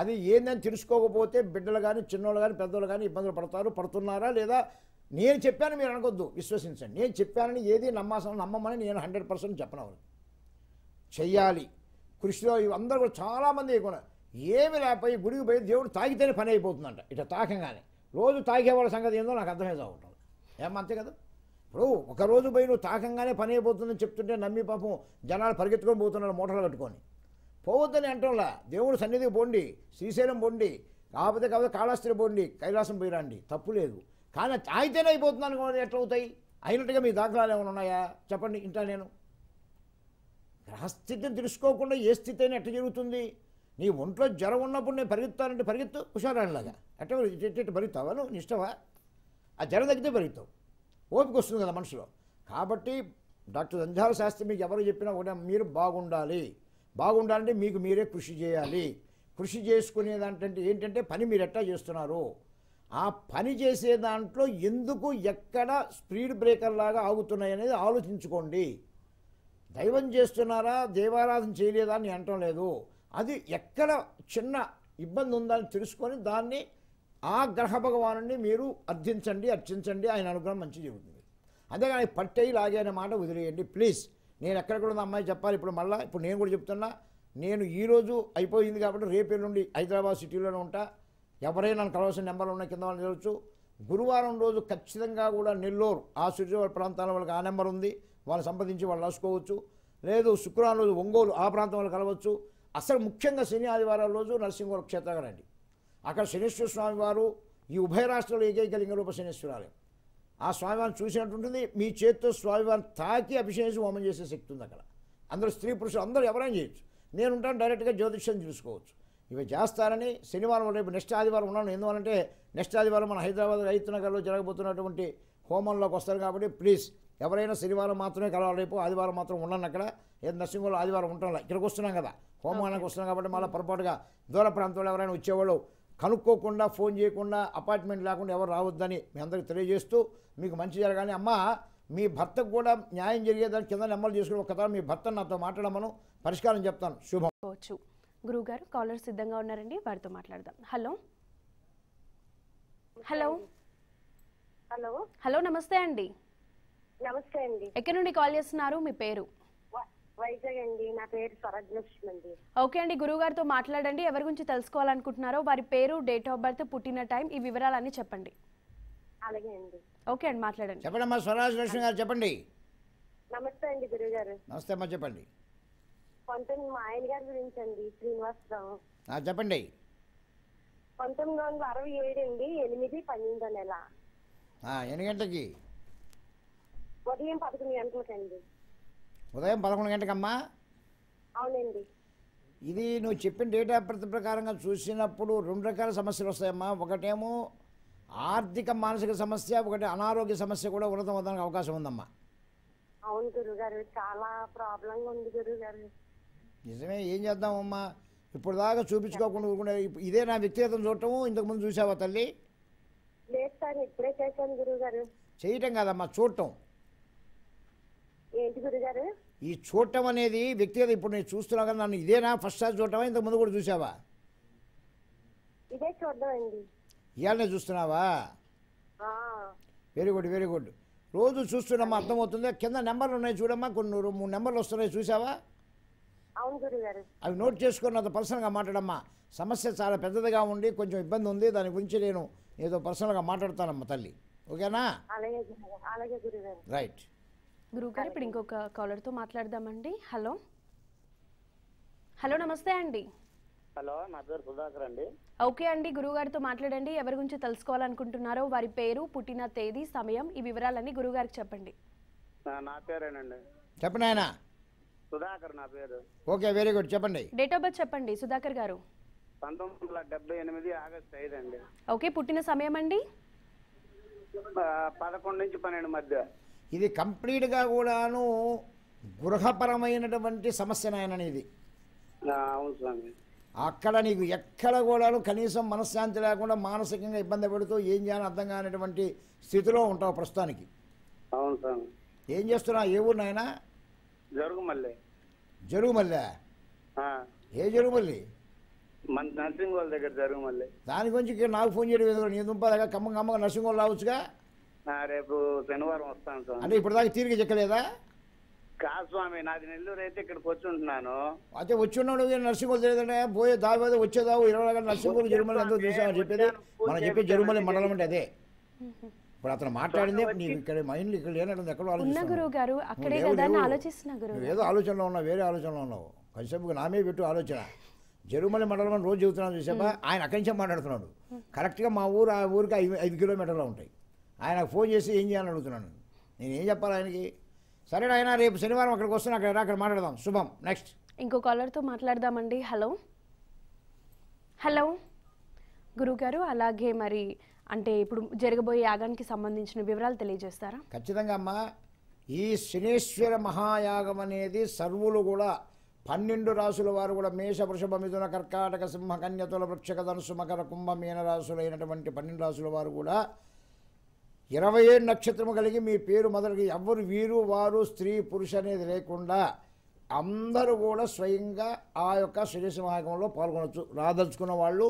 అది ఏందని తెలుసుకోకపోతే బిడ్డలు కానీ చిన్నోళ్ళు కానీ పెద్దోళ్ళు కానీ ఇబ్బందులు పడతారు పడుతున్నారా లేదా నేను చెప్పాను మీరు అనుకోద్దు విశ్వసించండి నేను చెప్పానని ఏది నమ్మాసం నమ్మమని నేను హండ్రెడ్ పర్సెంట్ చెప్పను చెయ్యాలి కృషిలో అందరూ కూడా చాలామంది కూడా ఏమి లేకపోయి గుడికి పోయి దేవుడు తాగితేనే పని అయిపోతుందంట ఇట్లా తాకంగానే రోజు తాగేవాళ్ళ సంగతి ఏందో నాకు అర్థమే చదువుతుంది ఏమంతే కదా ఇప్పుడు ఒకరోజు పోయి నువ్వు తాకంగానే పని అయిపోతుందని చెప్తుంటే నమ్మి పాపం జనాలు పరిగెత్తుకొని పోతున్నాడు మోటార్లు కట్టుకొని పోవద్దని అంటంలా దేవుడు సన్నిధికి పోండి శ్రీశైలం పోండి కాకపోతే కాకపోతే కాళాస్త్రి పోండి కైలాసం పోయి రండి తప్పు లేదు కానీ తాగితేనే అయిపోతుంది అనుకోండి ఎట్లవుతాయి అయినట్టుగా మీ దాఖలాలు ఏమైనా ఉన్నాయా చెప్పండి ఇంటా నేను గ్రహస్థితిని తెలుసుకోకుండా ఏ స్థితి అయినా ఎట్లా జరుగుతుంది నీ ఒంట్లో జ్వరం ఉన్నప్పుడు నేను పరిగెత్తానంటే పరిగెత్తు హుషారాణిలాగా అట్టే ఇటు పరిగెత్తావా నువ్వు ఇష్టమా ఆ జ్వరం తగ్గితే పరిగెత్తావు ఓపిక వస్తుంది కదా మనసులో కాబట్టి డాక్టర్ సంధ్యాల శాస్త్రి మీకు ఎవరు చెప్పినా ఒకటే మీరు బాగుండాలి బాగుండాలంటే మీకు మీరే కృషి చేయాలి కృషి చేసుకునే దాంట్లో ఏంటంటే పని మీరు ఎట్టా చేస్తున్నారు ఆ పని చేసే దాంట్లో ఎందుకు ఎక్కడ స్పీడ్ బ్రేకర్ లాగా ఆగుతున్నాయి అనేది ఆలోచించుకోండి దైవం చేస్తున్నారా దేవారాధన చేయలేదా అని అంటం లేదు అది ఎక్కడ చిన్న ఇబ్బంది ఉందని తెలుసుకొని దాన్ని ఆ గ్రహ భగవాను మీరు అర్థించండి అర్చించండి ఆయన అనుగ్రహం మంచి జరుగుతుంది అంతేగాని పట్టేయి లాగే మాట వదిలేయండి ప్లీజ్ నేను ఎక్కడెక్కడ ఉన్న అమ్మాయి చెప్పాలి ఇప్పుడు మళ్ళీ ఇప్పుడు నేను కూడా చెప్తున్నా నేను ఈరోజు అయిపోయింది కాబట్టి రేపు నుండి హైదరాబాద్ సిటీలోనే ఉంటా ఎవరైనా నన్ను కలవాల్సిన నెంబర్లు ఉన్నాయి కింద వాళ్ళు చూడవచ్చు గురువారం రోజు ఖచ్చితంగా కూడా నెల్లూరు ఆ సిరిజోవాడ ప్రాంతాల వాళ్ళకి ఆ నెంబర్ ఉంది వాళ్ళు సంప్రదించి వాళ్ళు రాసుకోవచ్చు లేదు శుక్రవారం రోజు ఒంగోలు ఆ ప్రాంతం వాళ్ళు కలవచ్చు అసలు ముఖ్యంగా శని ఆదివారం రోజు నరసింహ క్షేత్రంగా రండి అక్కడ శనీశ్వర స్వామి వారు ఈ ఉభయ రాష్ట్రంలో ఏకైక లింగరూప శనీశ్వరాలయం ఆ స్వామివారిని చూసినట్టుంటుంది మీ చేతితో స్వామివారిని తాకి అభిషేకం హోమం చేసే శక్తి ఉంది అక్కడ అందరూ స్త్రీ పురుషులు అందరూ ఎవరైనా చేయొచ్చు నేను ఉంటాను డైరెక్ట్గా జ్యోతిష్యం చూసుకోవచ్చు ఇవి చేస్తారని శనివారం రేపు నెక్స్ట్ ఆదివారం ఉన్నాను ఎందువలంటే నెక్స్ట్ ఆదివారం మన హైదరాబాద్ రైతు నగర్లో జరగబోతున్నటువంటి హోమంలోకి వస్తారు కాబట్టి ప్లీజ్ ఎవరైనా శనివారం మాత్రమే కలవాలి రేపు ఆదివారం మాత్రం ఉన్నాను అక్కడ ఏదో నర్సింగ్లో ఆదివారం ఉంటాం ఇక్కడికి వస్తున్నాం కదా హోమానికి వస్తున్నాం కాబట్టి మళ్ళీ పొరపాటుగా దూర ప్రాంతంలో ఎవరైనా వచ్చేవాళ్ళు కనుక్కోకుండా ఫోన్ చేయకుండా అపార్ట్మెంట్ లేకుండా ఎవరు రావద్దని మీ అందరికి తెలియజేస్తూ మీకు మంచి జరగాలి అమ్మ మీ భర్తకు కూడా న్యాయం జరిగేదానికి కింద నెమ్మలు చేసుకుని ఒకసారి మీ భర్త నాతో మాట్లాడమను పరిష్కారం చెప్తాను శుభం గురువుగారు కాలర్ సిద్ధంగా ఉన్నారండి వారితో మాట్లాడదాం హలో హలో హలో హలో నమస్తే అండి నమస్తే అండి ఎక్కడి నుండి కాల్ చేస్తున్నారు మీ పేరు వైజాగ్ అండి నా పేరు స్వరాజ్లక్ష్మి అండి ఓకే అండి గురువు గారితో మాట్లాడండి ఎవరి గురించి తెలుసుకోవాలనుకుంటున్నారో వారి పేరు డేట్ ఆఫ్ బర్త్ పుట్టిన టైం ఈ వివరాలన్నీ చెప్పండి అలాగే అండి ఓకే అండి మాట్లాడండి చెప్పండి అమ్మా స్వరాజ్లక్ష్మి గారు చెప్పండి నమస్తే అండి గురువు గారు నమస్తే అమ్మా చెప్పండి పంతొమ్మిది మా ఆయన గారి గురించి అండి శ్రీనివాసరావు చెప్పండి పంతొమ్మిది వందల అరవై ఏడు అండి ఎనిమిది పన్నెండో నెల ఎన్ని గంటలకి ఉదయం పదకొండు గంటలకండి ఉదయం పదకొండు గంటకమ్మా అవునండి ఇది నువ్వు చెప్పిన డేట్ ఆఫ్ బర్త్ ప్రకారంగా చూసినప్పుడు రెండు రకాల సమస్యలు వస్తాయమ్మా ఒకటేమో ఆర్థిక మానసిక సమస్య ఒకటి అనారోగ్య సమస్య కూడా ఉన్నతం అవ్వడానికి అవకాశం ఉందమ్మా చాలా ఉంది నిజమే ఏం చేద్దామమ్మా ఇప్పుడు దాకా చూపించుకోకుండా ఇదే నా వ్యక్తిగతం చూడటము ఇంతకుముందు చూసావా తల్లి చేయటం కాదమ్మా చూడటం ఏంటి గురుగారు ఈ చూడటం అనేది వ్యక్తిగత ఇప్పుడు నేను చూస్తున్నా కదా నన్ను ఇదేనా ఫస్ట్ సారి చూడటమా ఇంతకు ముందు కూడా చూసావా ఇదే ఇవాళనే చూస్తున్నావా వెరీ గుడ్ వెరీ గుడ్ రోజు చూస్తున్నామా అర్థమవుతుందా కింద నెంబర్లు ఉన్నాయి చూడమ్మా కొన్ని మూడు నెంబర్లు వస్తున్నాయి చూసావా అవి నోట్ చేసుకుని అంత పర్సనల్గా మాట్లాడమ్మా సమస్య చాలా పెద్దదిగా ఉండి కొంచెం ఇబ్బంది ఉంది దాని గురించి నేను ఏదో పర్సనల్గా మాట్లాడతానమ్మా తల్లి ఓకేనా రైట్ గారు ఇప్పుడు ఇంకొక తో మాట్లాడదామండి హలో హలో నమస్తే అండి హలో నా పేరు సుధాకర్ అండి ఓకే అండి గురుగారితో మాట్లాడండి ఎవరి గురించి తెలుసుకోవాలనుకుంటున్నారో వారి పేరు పుట్టిన తేదీ సమయం ఈ వివరాలన్నీ గురుగారికి చెప్పండి నా పేరేనండి చెప్పండి ఆయన సుధాకర్ నా పేరు ఓకే వెరీ గుడ్ చెప్పండి డేట్ ఆఫ్ బర్త్ చెప్పండి సుధాకర్ గారు పంతొమ్మిది వందల ఎనిమిది ఆగస్ట్ ఐదు అండి ఓకే పుట్టిన సమయం అండి పదకొండు నుంచి పన్నెండు మధ్య ఇది కంప్లీట్గా కూడాను గృహపరమైనటువంటి సమస్య నాయన ఇది అక్కడ నీకు ఎక్కడ కూడాను కనీసం మనశ్శాంతి లేకుండా మానసికంగా ఇబ్బంది పెడుతూ ఏం చేయాలని అర్థం కానిటువంటి స్థితిలో ఉంటావు ప్రస్తుతానికి అవును ఏం చేస్తున్నావు ఏ ఊరు నాయన జరుగుమల్లె జరుగుమల్లె ఏ జరుగుమల్లి నర్సింగ్ వాళ్ళ దగ్గర జరుగుమల్లె దాని గురించి నాకు ఫోన్ చేయడం నీ దుంప దగ్గర కమ్మ కమ్మగా నర్సింగ్ వాళ్ళు రావచ్చుగా రేపు శనివారం వస్తాను స్వామి అంటే ఇప్పుడు దాకా తీరిక చెక్కలేదా కాదు స్వామి నాది నెల్లూరు అయితే ఇక్కడికి వచ్చి ఉంటున్నాను అయితే వచ్చి ఉన్నాడు నర్సింహులు తెలియదంటే పోయే దాని మీద వచ్చేదావు ఇరవై గంటల నర్సింహులు జరుమల ఎంతో చూసామని చెప్పేది మనం చెప్పే జరుమల మండలం అంటే అదే ఇప్పుడు అతను మాట్లాడింది నీకు ఇక్కడ మైండ్ ఇక్కడ లేనట్టు ఎక్కడో ఆలోచిస్తున్నావు ఏదో ఆలోచనలో ఉన్నావు వేరే ఆలోచనలో ఉన్నావు కొంచెంసేపు నామే పెట్టు ఆలోచన జరుమల మండలం రోజు చెబుతున్నాను చూసామా ఆయన అక్కడి నుంచే మాట్లాడుతున్నాడు కరెక్ట్గా మా ఊరు ఆ ఊరికి ఐదు కిలోమీటర్లు ఉంటాయి ఆయనకు ఫోన్ చేసి ఏం చేయాలని అడుగుతున్నాను నేను ఏం చెప్పాలి ఆయనకి సరే ఆయన రేపు శనివారం అక్కడికి వస్తున్నా అక్కడ అక్కడ మాట్లాడదాం శుభం నెక్స్ట్ ఇంకో కాలర్తో మాట్లాడదామండి హలో హలో గురుగారు అలాగే మరి అంటే ఇప్పుడు జరగబోయే యాగానికి సంబంధించిన వివరాలు తెలియజేస్తారా ఖచ్చితంగా అమ్మా ఈ శనేశ్వర మహాయాగం అనేది సర్వులు కూడా పన్నెండు రాసుల వారు కూడా మేష వృషభ మిథున కర్కాటక సింహ కన్యతుల వృక్షక ధనుసు మకర కుంభ మీన రాసులైనటువంటి పన్నెండు రాసుల వారు కూడా ఇరవై ఏడు నక్షత్రము కలిగి మీ పేరు మొదలకి ఎవరు వీరు వారు స్త్రీ పురుష అనేది లేకుండా అందరూ కూడా స్వయంగా ఆ యొక్క సురేష పాల్గొనవచ్చు రాదలుచుకున్న వాళ్ళు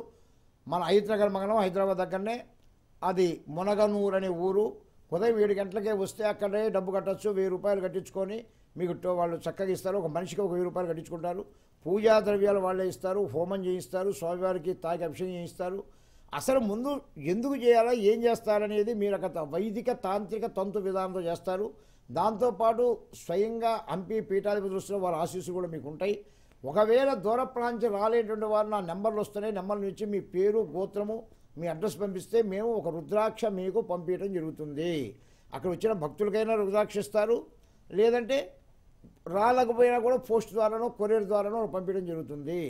మన హైదరాబాద్ మగనం హైదరాబాద్ దగ్గరనే అది మునగనూరు అనే ఊరు ఉదయం ఏడు గంటలకే వస్తే అక్కడే డబ్బు కట్టచ్చు వెయ్యి రూపాయలు కట్టించుకొని మీకు వాళ్ళు చక్కగా ఇస్తారు ఒక మనిషికి ఒక వెయ్యి రూపాయలు కట్టించుకుంటారు పూజా ద్రవ్యాలు వాళ్ళే ఇస్తారు హోమం చేయిస్తారు స్వామివారికి తాగి అభిషేకం చేయిస్తారు అసలు ముందు ఎందుకు చేయాలా ఏం చేస్తారనేది మీరు ఒక వైదిక తాంత్రిక తంతు విధానంతో చేస్తారు దాంతోపాటు స్వయంగా ఎంపీ పీఠాధిపతి దృష్టిలో వారి ఆశీస్సు కూడా మీకు ఉంటాయి ఒకవేళ దూర ప్రాంతం రాలేటువంటి వారు నా నెంబర్లు వస్తున్నాయి నెంబర్ నుంచి మీ పేరు గోత్రము మీ అడ్రస్ పంపిస్తే మేము ఒక రుద్రాక్ష మీకు పంపించడం జరుగుతుంది అక్కడ వచ్చిన భక్తులకైనా రుద్రాక్ష ఇస్తారు లేదంటే రాలేకపోయినా కూడా పోస్ట్ ద్వారానో కొరియర్ ద్వారానో పంపించడం జరుగుతుంది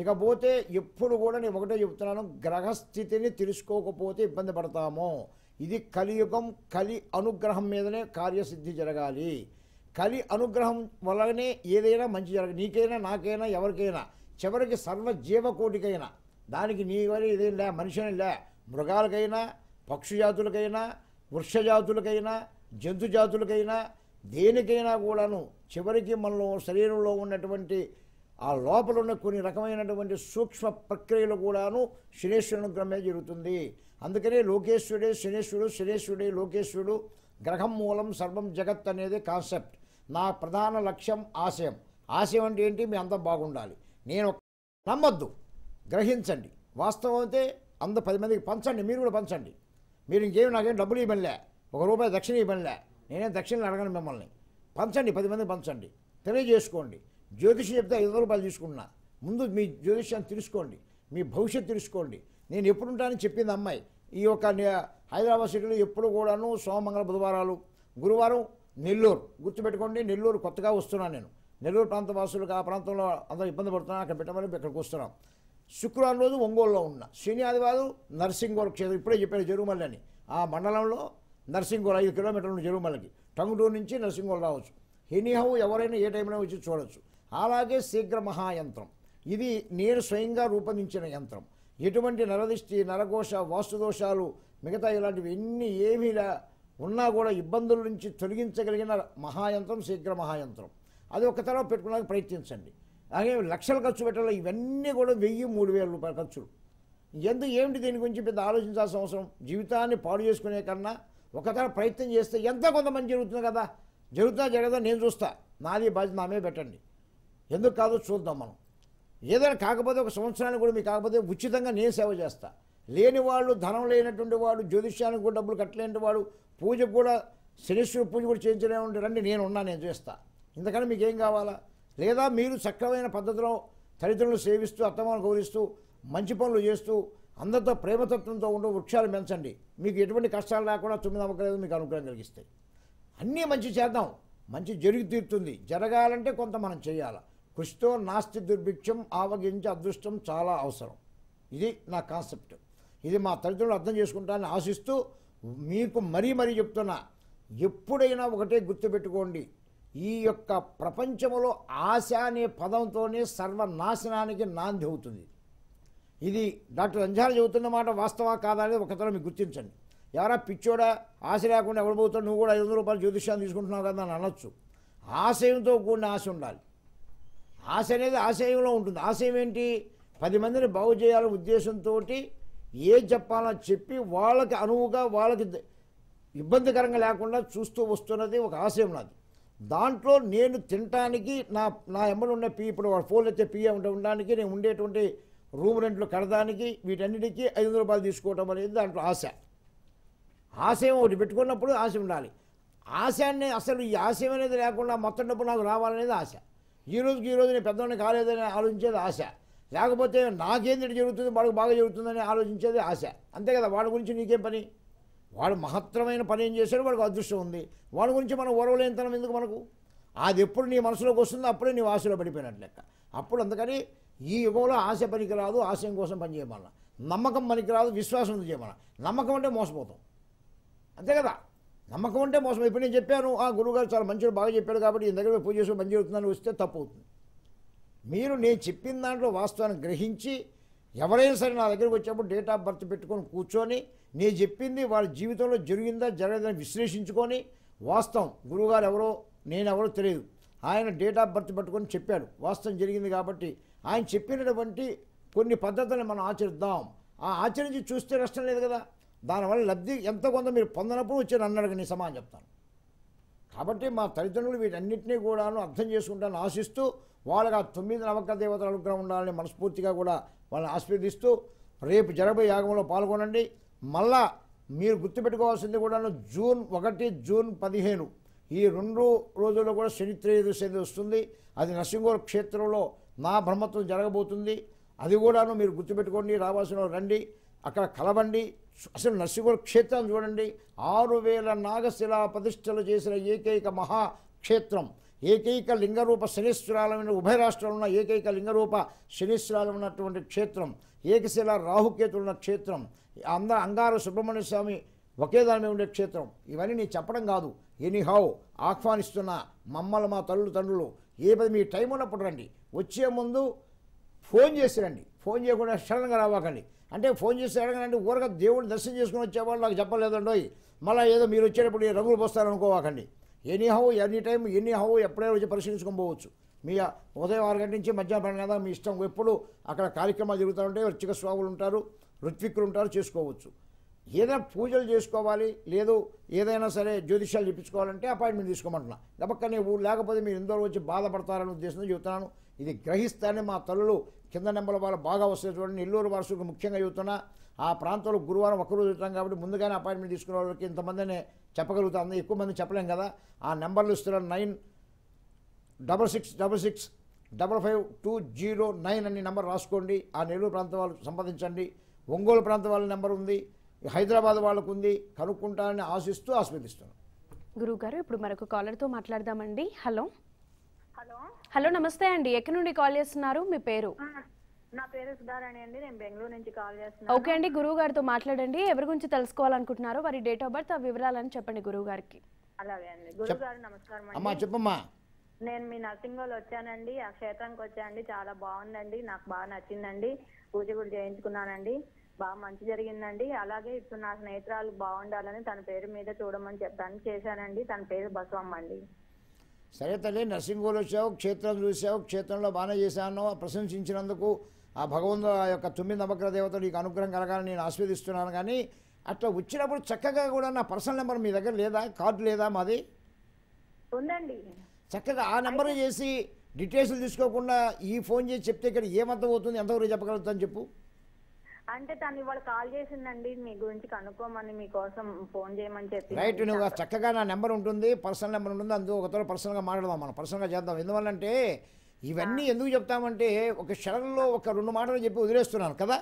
ఇకపోతే ఎప్పుడు కూడా నేను ఒకటే చెప్తున్నాను గ్రహస్థితిని తెలుసుకోకపోతే ఇబ్బంది పడతాము ఇది కలియుగం కలి అనుగ్రహం మీదనే కార్యసిద్ధి జరగాలి కలి అనుగ్రహం వల్లనే ఏదైనా మంచి జరగ నీకైనా నాకైనా ఎవరికైనా చివరికి సర్వ జీవకోటికైనా దానికి నీ వల్ల ఇదేం లే మనిషిని లే మృగాలకైనా పక్షుజాతులకైనా వృక్షజాతులకైనా జంతుజాతులకైనా దేనికైనా కూడాను చివరికి మనలో శరీరంలో ఉన్నటువంటి ఆ లోపల ఉన్న కొన్ని రకమైనటువంటి సూక్ష్మ ప్రక్రియలు కూడాను శనేశ్వరుని అనుగ్రహమే జరుగుతుంది అందుకనే లోకేశ్వరుడే శనేశ్వరుడు శనేశ్వరుడే లోకేశ్వరుడు గ్రహం మూలం సర్వం జగత్ అనేది కాన్సెప్ట్ నా ప్రధాన లక్ష్యం ఆశయం ఆశయం అంటే ఏంటి మీ అంతా బాగుండాలి నేను నమ్మద్దు గ్రహించండి వాస్తవం అయితే అంత పది మందికి పంచండి మీరు కూడా పంచండి మీరు ఇంకేమి నాకేం డబ్బులు ఇవ్వలే ఒక రూపాయి దక్షిణ ఇవ్వలే నేనే దక్షిణలు అడగను మిమ్మల్ని పంచండి పది మంది పంచండి తెలియజేసుకోండి జ్యోతిషి చెప్తే ఐదు రూపాయలు తీసుకున్నా ముందు మీ జ్యోతిష్యాన్ని తెలుసుకోండి మీ భవిష్యత్తు తెలుసుకోండి నేను ఎప్పుడు ఉంటానని చెప్పింది అమ్మాయి ఈ యొక్క హైదరాబాద్ సిటీలో ఎప్పుడు కూడాను సోమంగళ బుధవారాలు గురువారం నెల్లూరు గుర్తుపెట్టుకోండి నెల్లూరు కొత్తగా వస్తున్నాను నేను నెల్లూరు ప్రాంత వాసులకు ఆ ప్రాంతంలో అందరూ ఇబ్బంది పడుతున్నాను అక్కడ పెట్టమని ఇక్కడికి వస్తున్నాం శుక్రవారం రోజు ఒంగోలులో ఉన్న శని ఆదివారం నర్సింగోల్ క్షేత్రం ఇప్పుడే చెప్పాను జరుగుమల్లి అని ఆ మండలంలో నర్సింగోల్ ఐదు కిలోమీటర్లు జరుగుమల్లికి టంగుటూరు నుంచి నర్సింగోల్ రావచ్చు ఎనీహౌ ఎవరైనా ఏ టైంలో వచ్చి చూడవచ్చు అలాగే శీఘ్ర మహాయంత్రం ఇది నేను స్వయంగా రూపొందించిన యంత్రం ఎటువంటి నరదిష్టి నరఘోష వాస్తుదోషాలు మిగతా ఇలాంటివి ఎన్ని ఏమీ ఉన్నా కూడా ఇబ్బందుల నుంచి తొలగించగలిగిన మహాయంత్రం శీఘ్ర మహాయంత్రం అది ఒక తరవ పెట్టుకోవడానికి ప్రయత్నించండి అలాగే లక్షలు ఖర్చు పెట్టాలి ఇవన్నీ కూడా వెయ్యి మూడు వేల రూపాయల ఖర్చులు ఎందుకు ఏమిటి దీని గురించి పెద్ద ఆలోచించాల్సిన అవసరం జీవితాన్ని పాడు చేసుకునే కన్నా ఒకతర ప్రయత్నం చేస్తే ఎంత కొంతమంది జరుగుతుంది కదా జరుగుతా జరగదా నేను చూస్తా నాది బాధ్యత నామే పెట్టండి ఎందుకు కాదో చూద్దాం మనం ఏదైనా కాకపోతే ఒక సంవత్సరానికి కూడా మీకు కాకపోతే ఉచితంగా నేను సేవ చేస్తా లేని వాళ్ళు ధనం లేనటువంటి వాడు జ్యోతిష్యానికి కూడా డబ్బులు కట్టలేని వాడు పూజ కూడా శనిశ్వరు పూజ కూడా చేయించలేమంటే రండి నేను ఉన్నా నేను చేస్తా ఇంతకన్నా మీకు ఏం కావాలా లేదా మీరు చక్కమైన పద్ధతిలో తల్లిదండ్రులు సేవిస్తూ అత్తమాను గౌరిస్తూ మంచి పనులు చేస్తూ అందరితో ప్రేమతత్వంతో ఉండే వృక్షాలు పెంచండి మీకు ఎటువంటి కష్టాలు రాకుండా తొమ్మిది లేదు మీకు అనుగ్రహం కలిగిస్తాయి అన్నీ మంచి చేద్దాం మంచి జరిగి తీరుతుంది జరగాలంటే కొంత మనం చేయాలి కృషితో నాస్తి దుర్భిక్షం ఆవగించి అదృష్టం చాలా అవసరం ఇది నా కాన్సెప్ట్ ఇది మా తల్లిదండ్రులు అర్థం చేసుకుంటారని ఆశిస్తూ మీకు మరీ మరీ చెప్తున్నా ఎప్పుడైనా ఒకటే గుర్తుపెట్టుకోండి ఈ యొక్క ప్రపంచంలో ఆశ అనే పదంతోనే సర్వనాశనానికి నాంది అవుతుంది ఇది డాక్టర్ అంజాలు చెబుతున్న మాట వాస్తవా కాదా అనేది ఒకతరం మీకు గుర్తించండి ఎవరా పిచ్చోడా ఆశ లేకుండా ఎవరు నువ్వు కూడా ఐదు వందల రూపాయలు జ్యోతిష్యాన్ని తీసుకుంటున్నావు కదా అని అనొచ్చు ఆశయంతో కూడిన ఆశ ఉండాలి ఆశ అనేది ఆశయంలో ఉంటుంది ఆశయం ఏంటి పది మందిని బాగు చేయాలనే ఉద్దేశంతో ఏ చెప్పాలో చెప్పి వాళ్ళకి అనువుగా వాళ్ళకి ఇబ్బందికరంగా లేకుండా చూస్తూ వస్తున్నది ఒక ఆశయం నాది దాంట్లో నేను తినటానికి నా నా ఎమ్మడి ఉన్న పీ ఇప్పుడు ఫోన్ అయితే పిఏ ఉండడానికి నేను ఉండేటువంటి రూమ్ రెంట్లు కడడానికి వీటన్నిటికీ ఐదు వందల రూపాయలు తీసుకోవటం అనేది దాంట్లో ఆశ ఆశయం ఒకటి పెట్టుకున్నప్పుడు ఆశ ఉండాలి ఆశయాన్ని అసలు ఈ ఆశయం అనేది లేకుండా మొత్తం డబ్బు నాకు రావాలనేది ఆశ ఈ రోజుకి ఈ రోజు నేను పెద్దవాడిని కాలేదని ఆలోచించేది ఆశ లేకపోతే నాకేంటి జరుగుతుంది వాడికి బాగా జరుగుతుందని ఆలోచించేది ఆశ అంతే కదా వాడి గురించి నీకేం పని వాడు మహత్తరమైన పని ఏం చేశాడు వాడికి అదృష్టం ఉంది వాడి గురించి మనం ఓరవలేనితనం ఎందుకు మనకు అది ఎప్పుడు నీ మనసులోకి వస్తుందో అప్పుడే నీ ఆశలో పడిపోయినట్టు లెక్క అప్పుడు అందుకని ఈ యుగంలో ఆశ పనికిరాదు ఆశయం కోసం పని చేయమన్నా నమ్మకం పనికిరాదు విశ్వాసం చేయమన్నా నమ్మకం అంటే మోసపోతాం అంతే కదా నమ్మకం అంటే మోసం ఇప్పుడు నేను చెప్పాను ఆ గురువుగారు చాలా మంచిగా బాగా చెప్పాడు కాబట్టి ఇంత దగ్గర పూజ చేసుకుని మంచి అవుతుందని వస్తే తప్పు అవుతుంది మీరు నేను చెప్పిన దాంట్లో వాస్తవాన్ని గ్రహించి ఎవరైనా సరే నా దగ్గరికి వచ్చేప్పుడు డేట్ ఆఫ్ బర్త్ పెట్టుకొని కూర్చొని నేను చెప్పింది వాళ్ళ జీవితంలో జరిగిందా జరగదని విశ్లేషించుకొని వాస్తవం గురువుగారు ఎవరో నేనెవరో తెలియదు ఆయన డేట్ ఆఫ్ బర్త్ పెట్టుకొని చెప్పాడు వాస్తవం జరిగింది కాబట్టి ఆయన చెప్పినటువంటి కొన్ని పద్ధతులను మనం ఆచరిద్దాం ఆ ఆచరించి చూస్తే నష్టం లేదు కదా దానివల్ల లబ్ధి ఎంత కొంత మీరు పొందనప్పుడు వచ్చి నన్ను నీ అని చెప్తాను కాబట్టి మా తల్లిదండ్రులు వీటన్నింటినీ కూడాను అర్థం చేసుకుంటాను ఆశిస్తూ వాళ్ళకి ఆ తొమ్మిది నవక్క దేవతల అనుగ్రహం ఉండాలని మనస్ఫూర్తిగా కూడా వాళ్ళని ఆస్వాదిస్తూ రేపు జరగబోయే యాగంలో పాల్గొనండి మళ్ళా మీరు గుర్తుపెట్టుకోవాల్సింది కూడాను జూన్ ఒకటి జూన్ పదిహేను ఈ రెండు రోజుల్లో కూడా శని త్రయోదశి వస్తుంది అది నరసింహోర్ క్షేత్రంలో నా బ్రహ్మత్వం జరగబోతుంది అది కూడాను మీరు గుర్తుపెట్టుకోండి రావాల్సిన రండి అక్కడ కలవండి అసలు నరసింహుల క్షేత్రం చూడండి ఆరు వేల నాగశిలా ప్రతిష్టలు చేసిన ఏకైక మహాక్షేత్రం ఏకైక లింగరూప శనిశ్వరాలమైన ఉభయ రాష్ట్రాలు ఉన్న ఏకైక లింగరూప శనిశ్వరాలు ఉన్నటువంటి క్షేత్రం ఏకశిల రాహుకేతులు ఉన్న క్షేత్రం అంద అంగారు సుబ్రహ్మణ్య స్వామి ఒకే దాని మీద ఉండే క్షేత్రం ఇవన్నీ నేను చెప్పడం కాదు ఎనీహౌ ఆహ్వానిస్తున్న మమ్మల్ని మా తల్లు తండ్రులు ఏ పది మీ టైం ఉన్నప్పుడు రండి వచ్చే ముందు ఫోన్ చేసి రండి ఫోన్ చేయకుండా క్షణంగా రావాకండి అంటే ఫోన్ చేసి అడగనండి ఊరగా దేవుడిని దర్శనం చేసుకుని వచ్చేవాళ్ళు నాకు చెప్పలేదండో మళ్ళీ ఏదో మీరు వచ్చేటప్పుడు రంగులు పోస్తారనుకోవాకండి anyhow any time anyhow ఎప్పుడైనా వచ్చి పరిశీలించుకొని పోవచ్చు మీ ఉదయం ఆరు గంటల నుంచి మధ్యాహ్నం కదా మీ ఇష్టం ఎప్పుడు అక్కడ కార్యక్రమాలు జరుగుతూ ఉంటాయి రుచిక స్వాములు ఉంటారు రుత్విక్కులు ఉంటారు చేసుకోవచ్చు ఏదైనా పూజలు చేసుకోవాలి లేదు ఏదైనా సరే జ్యోతిష్యాలు చెప్పించుకోవాలంటే అపాయింట్మెంట్ తీసుకోమంటున్నా దెబ్బకనే ఊరు లేకపోతే మీరు ఇందులో వచ్చి బాధపడతారనే ఉద్దేశంతో చెబుతున్నాను ఇది గ్రహిస్తానే మా తల్లులు కింద నెంబర్ వాళ్ళు బాగా వస్తాయి చూడండి నెల్లూరు వారసులకు ముఖ్యంగా చెబుతున్నా ఆ ప్రాంతంలో గురువారం ఒకరోజు చెప్తాం కాబట్టి ముందుగానే అపాయింట్మెంట్ తీసుకునే వాళ్ళకి ఇంతమందినే చెప్పగలుగుతాం ఎక్కువ మంది చెప్పలేం కదా ఆ నెంబర్లు ఇస్తున్నారు nine double six double six double five two zero nine అనే నెంబర్ రాసుకోండి ఆ నెల్లూరు ప్రాంతం వాళ్ళు సంపాదించండి ఒంగోలు ప్రాంతం వాళ్ళ నెంబర్ ఉంది హైదరాబాద్ వాళ్ళకు ఉంది కనుక్కుంటారని ఆశిస్తూ ఆస్వాదిస్తున్నాను గురువు గారు ఇప్పుడు మరొక కాలర్తో మాట్లాడదామండి హలో హలో హలో నమస్తే అండి ఎక్కడి నుండి కాల్ చేస్తున్నారు మీ పేరు నా పేరు సుధారాణి అండి నేను బెంగళూరు నుంచి కాల్ చేస్తున్నాను ఓకే అండి గురువు గారితో మాట్లాడండి ఎవరి గురించి తెలుసుకోవాలనుకుంటున్నారో వారి డేట్ ఆఫ్ బర్త్ ఆ వివరాలను చెప్పండి గురువు గారికి అలాగే అండి గురువు గారు నమస్కారం అమ్మా చెప్పమ్మా నేను మీ నర్సింగ్లో వచ్చానండి ఆ క్షేత్రానికి వచ్చానండి చాలా బాగుందండి నాకు బాగా నచ్చిందండి పూజ కూడా చేయించుకున్నానండి బాగా మంచి జరిగిందండి అలాగే ఇప్పుడు నా స్నేహితురాలు బాగుండాలని తన పేరు మీద చూడమని చెప్పాను చేశానండి తన పేరు బసవమ్మ అండి సరే తల్లి నర్సింగ్ హోల్ వచ్చావు క్షేత్రం చూసావు క్షేత్రంలో బాగానే చేశాను ప్రశంసించినందుకు ఆ భగవంతుడు ఆ యొక్క తొమ్మిది నమగ్ర దేవత నీకు అనుగ్రహం కలగాలని నేను ఆస్వాదిస్తున్నాను కానీ అట్లా వచ్చినప్పుడు చక్కగా కూడా నా పర్సనల్ నెంబర్ మీ దగ్గర లేదా కార్డు లేదా మాది ఉందండి చక్కగా ఆ నెంబర్ చేసి డీటెయిల్స్ తీసుకోకుండా ఈ ఫోన్ చేసి చెప్తే ఇక్కడ ఏమర్థం అవుతుంది ఎంతవరకు చెప్పగలుగుతాను చెప్పు అంటే తను ఇవాళ కాల్ చేసిందండి మీ గురించి కనుక్కోమని మీకోసం ఫోన్ చేయమని చెప్పి రైట్ నువ్వు చక్కగా నా నెంబర్ ఉంటుంది పర్సనల్ నెంబర్ ఉంటుంది అందుకు ఒకతో పర్సనల్గా మాట్లాడదాం మనం గా చేద్దాం ఎందువల్లంటే ఇవన్నీ ఎందుకు చెప్తామంటే ఒక క్షణంలో ఒక రెండు మాటలు చెప్పి వదిలేస్తున్నాను కదా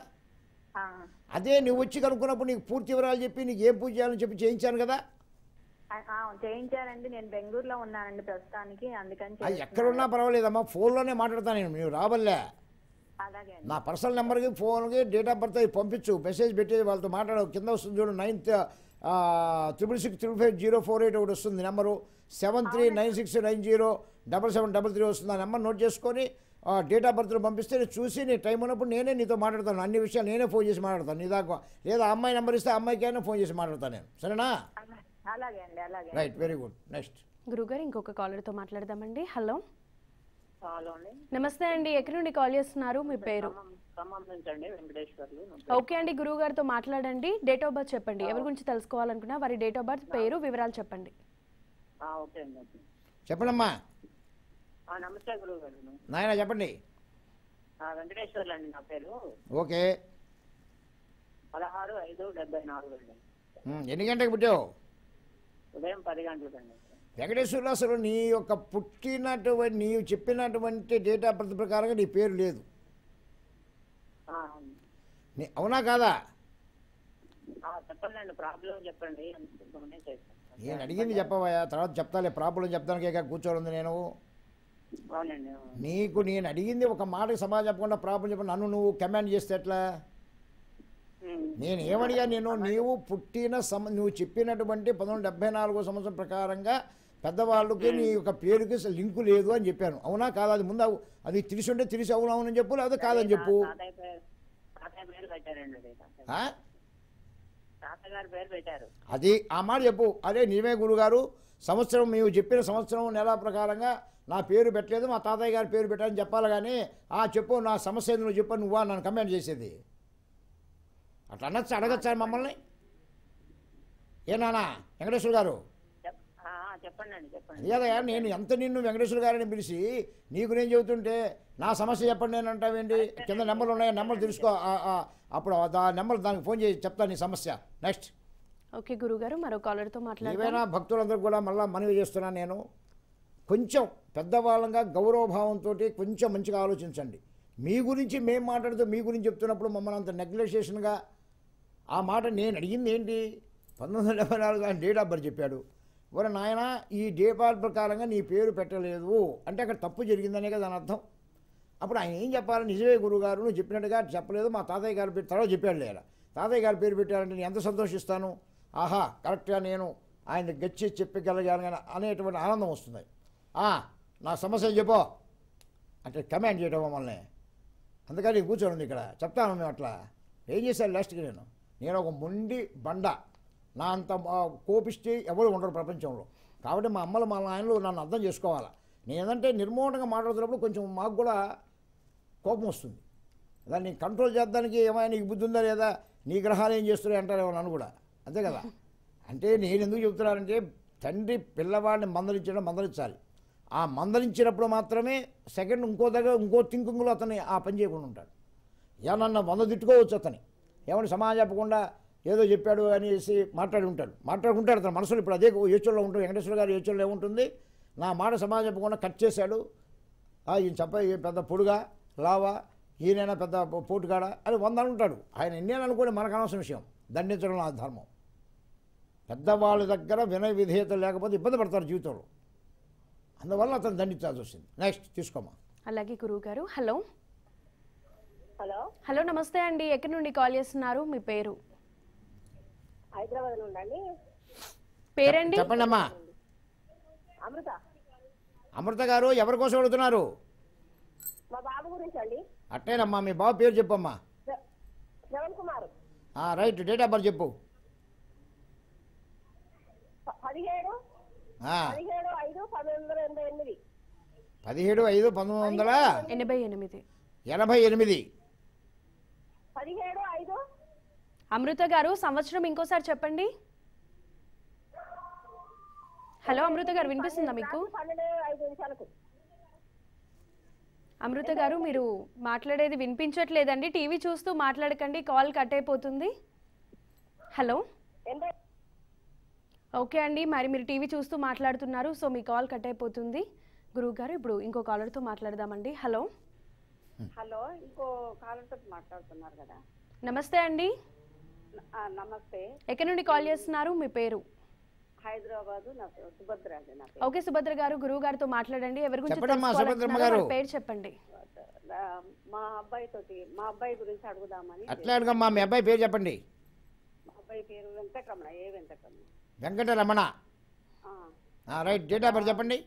అదే నువ్వు వచ్చి కనుక్కున్నప్పుడు నీకు పూర్తి వివరాలు చెప్పి నీకు ఏం పూజ చేయాలని చెప్పి చేయించాను కదా చేయించారండి నేను బెంగళూరులో ఉన్నానండి ప్రస్తుతానికి అందుకని ఎక్కడున్నా పర్వాలేదమ్మా ఫోన్లోనే మాట్లాడతాను నేను నువ్వు రావల్లే నా పర్సనల్ నెంబర్కి ఫోన్కి డేట్ ఆఫ్ బర్త్ అవి పంపించు మెసేజ్ పెట్టేది వాళ్ళతో మాట్లాడు కింద వస్తుంది చూడు ninth triple six triple five zero four eight ఒకటి వస్తుంది number seven three nine six nine zero double seven double three వస్తుంది ఆ నెంబర్ నోట్ చేసుకొని డేట్ ఆఫ్ బర్త్లో పంపిస్తే చూసి నీ టైం ఉన్నప్పుడు నేనే నీతో మాట్లాడతాను అన్ని విషయాలు నేనే ఫోన్ చేసి మాట్లాడతాను నీ దాకా లేదా అమ్మాయి నెంబర్ ఇస్తే అమ్మాయికైనా ఫోన్ చేసి మాట్లాడతాను నేను సరేనా రైట్ వెరీ గుడ్ నెక్స్ట్ గురుగారు ఇంకొక కాలర్తో మాట్లాడదామండి హలో హలో నమస్తే అండి ఎక్కడి నుండి కాల్ చేస్తున్నారు మీ పేరు ఓకే అండి గురువు గారితో మాట్లాడండి డేట్ ఆఫ్ బర్త్ చెప్పండి ఎవరి గురించి తెలుసుకోవాలనుకున్నా వారి డేట్ ఆఫ్ బర్త్ పేరు వివరాలు చెప్పండి చెప్పండమ్మా నమస్తే గురువు గారు నాయన చెప్పండి నా పేరు ఓకే పదహారు ఐదు నాలుగు అండి ఎన్ని గంటలకు పుట్టావు ఉదయం పది గంటలకు అండి వెంకటేశ్వరరావు అసలు నీ యొక్క పుట్టినటువంటి నీవు చెప్పినటువంటి డేటా బర్త్ ప్రకారంగా నీ పేరు లేదు అవునా కాదా చెప్పండి నేను అడిగింది చెప్పవా తర్వాత చెప్తాలే ప్రాబ్లం చెప్తానికే కూర్చోనుంది నేను నీకు నేను అడిగింది ఒక మాటకి సమాజం చెప్పకుండా ప్రాబ్లం చెప్పండి నన్ను నువ్వు కమాండ్ చేస్తే ఎట్లా నేను ఏమడిగా నేను నీవు పుట్టిన సమ నువ్వు చెప్పినటువంటి పంతొమ్మిది డెబ్బై నాలుగో సంవత్సరం ప్రకారంగా పెద్దవాళ్ళకి నీ యొక్క పేరుకి లింకు లేదు అని చెప్పాను అవునా కాదా అది ముందు అది తెలిసి ఉంటే తెలిసి అవునవునని చెప్పు లేదా కాదని చెప్పు అది ఆ మాట చెప్పు అదే నీవే గురుగారు సంవత్సరం మేము చెప్పిన సంవత్సరం నెల ప్రకారంగా నా పేరు పెట్టలేదు మా తాతయ్య గారి పేరు పెట్టాలని చెప్పాలి కానీ ఆ చెప్పు నా సమస్య నువ్వు చెప్పు నువ్వా నన్ను కమెంట్ చేసేది అట్లా అనొచ్చు అడగచ్చా మమ్మల్ని ఏనానా వెంకటేశ్వర గారు చెప్పండి నేను ఎంత నిన్ను వెంకటేశ్వర గారిని పిలిచి నీకు నేను చెబుతుంటే నా సమస్య చెప్పండి నేను అంటావేంటి కింద నెంబర్లు ఉన్నాయి నెంబర్ తెలుసుకో అప్పుడు ఆ నెంబర్ దానికి ఫోన్ చేసి చెప్తాను నీ సమస్య నెక్స్ట్ ఓకే గురుగారు మరో కాలర్తో మాట్లాడి ఏమైనా భక్తులందరూ కూడా మళ్ళీ మనవి చేస్తున్నాను నేను కొంచెం పెద్దవాళ్ళంగా గౌరవభావంతో కొంచెం మంచిగా ఆలోచించండి మీ గురించి మేము మాట్లాడుతూ మీ గురించి చెప్తున్నప్పుడు మమ్మల్ని అంత నెగ్లెక్సేషన్గా ఆ మాట నేను అడిగింది ఏంటి పంతొమ్మిది వందల డెబ్బై నాలుగు ఆయన డేట్ ఆఫ్ బర్త్ చెప్పాడు ఒరే నాయన ఈ దీపాల ప్రకారంగా నీ పేరు పెట్టలేదు అంటే అక్కడ తప్పు జరిగిందనే కదా అర్థం అప్పుడు ఆయన ఏం చెప్పాలి నిజమే గురుగారు నువ్వు చెప్పినట్టుగా చెప్పలేదు మా తాతయ్య గారు పేరు తర్వాత చెప్పాడు లేదా తాతయ్య గారు పేరు పెట్టారంటే నేను ఎంత సంతోషిస్తాను ఆహా కరెక్ట్గా నేను ఆయన గచ్చి కానీ అనేటువంటి ఆనందం వస్తుంది నా సమస్య చెప్పో అంటే కమాండ్ చేయడం మమ్మల్ని అందుకని కూర్చోండి ఇక్కడ చెప్తాను మేము అట్లా ఏం చేశాను లాస్ట్కి నేను నేను ఒక మొండి బండ నా అంత కోపిస్తే ఎవరు ఉండరు ప్రపంచంలో కాబట్టి మా అమ్మలు మా నాయనలు నన్ను అర్థం చేసుకోవాలి నేనంటే నిర్మూలంగా మాట్లాడుతున్నప్పుడు కొంచెం మాకు కూడా కోపం వస్తుంది దాన్ని కంట్రోల్ చేద్దానికి ఏమైనా నీకు బుద్ధి ఉందా లేదా నీ గ్రహాలు ఏం చేస్తున్నాయి అంటారేమో నన్ను కూడా అంతే కదా అంటే నేను ఎందుకు చెబుతున్నానంటే తండ్రి పిల్లవాడిని మందలించడం మందలించాలి ఆ మందలించినప్పుడు మాత్రమే సెకండ్ ఇంకో దగ్గర ఇంకో థింకింగ్లో అతని ఆ పని చేయకుండా ఉంటాడు ఏమన్నా వంద తిట్టుకోవచ్చు అతని ఏమన్నా సమాజం చెప్పకుండా ఏదో చెప్పాడు అనేసి మాట్లాడి ఉంటాడు మాట్లాడుకుంటాడు తన మనసులో ఇప్పుడు అదే యోచనలో ఉంటుంది వెంకటేశ్వర గారు యోచనలో ఏముంటుంది నా మాట సమాజం చెప్పకుండా కట్ చేశాడు ఈయన చెప్ప పెద్ద పొడుగా లావా ఈయనైనా పెద్ద పోటుగాడ అని వంద ఉంటాడు ఆయన ఎన్నేనా అనుకోండి మనకు అనవసరం విషయం దండించడం నా ధర్మం పెద్దవాళ్ళ దగ్గర వినయ విధేయత లేకపోతే ఇబ్బంది పడతారు జీవితంలో అందువల్ల అతను దండించాల్సి వచ్చింది నెక్స్ట్ తీసుకోమా అలాగే గురువు గారు హలో హలో హలో నమస్తే అండి ఎక్కడి నుండి కాల్ చేస్తున్నారు మీ పేరు హైదరాబాద్ నుండి పేరండి చెప్పండి అమృత అమృత గారు ఎవరి కోసం అడుగుతున్నారు మా బాబు గురించి అట్టేనమ్మా మీ బాబు పేరు చెప్పమ్మా Shravan Kumar right date of birth చెప్పు పదిహేడు పదిహేడు ఐదు పంతొమ్మిది వందల ఎనభై ఎనిమిది ఎనభై ఎనిమిది అమృత గారు సంవత్సరం ఇంకోసారి చెప్పండి హలో అమృత గారు వినిపిస్తుందా మీకు అమృత గారు మీరు మాట్లాడేది వినిపించట్లేదండి టీవీ చూస్తూ మాట్లాడకండి కాల్ కట్ అయిపోతుంది హలో ఓకే అండి మరి మీరు టీవీ చూస్తూ మాట్లాడుతున్నారు సో మీ కాల్ కట్ అయిపోతుంది గురువు గారు ఇప్పుడు ఇంకో కాలర్తో మాట్లాడదామండి హలో హలో ఇంకో కాలర్తో మాట్లాడుతున్నారు కదా నమస్తే అండి నమస్తే ఎక్కడి నుండి కాల్ చేస్తున్నారు మీ పేరు హైదరాబాద్ సుభద్ర ఓకే సుభద్ర గారు గురువు గారితో మాట్లాడండి ఎవరి గురించి పేరు చెప్పండి మా అబ్బాయి తోటి మా అబ్బాయి గురించి అడుగుదామని అట్లా అడగమ్మా మీ అబ్బాయి పేరు చెప్పండి అబ్బాయి పేరు A Venkataramana right date of birth చెప్పండి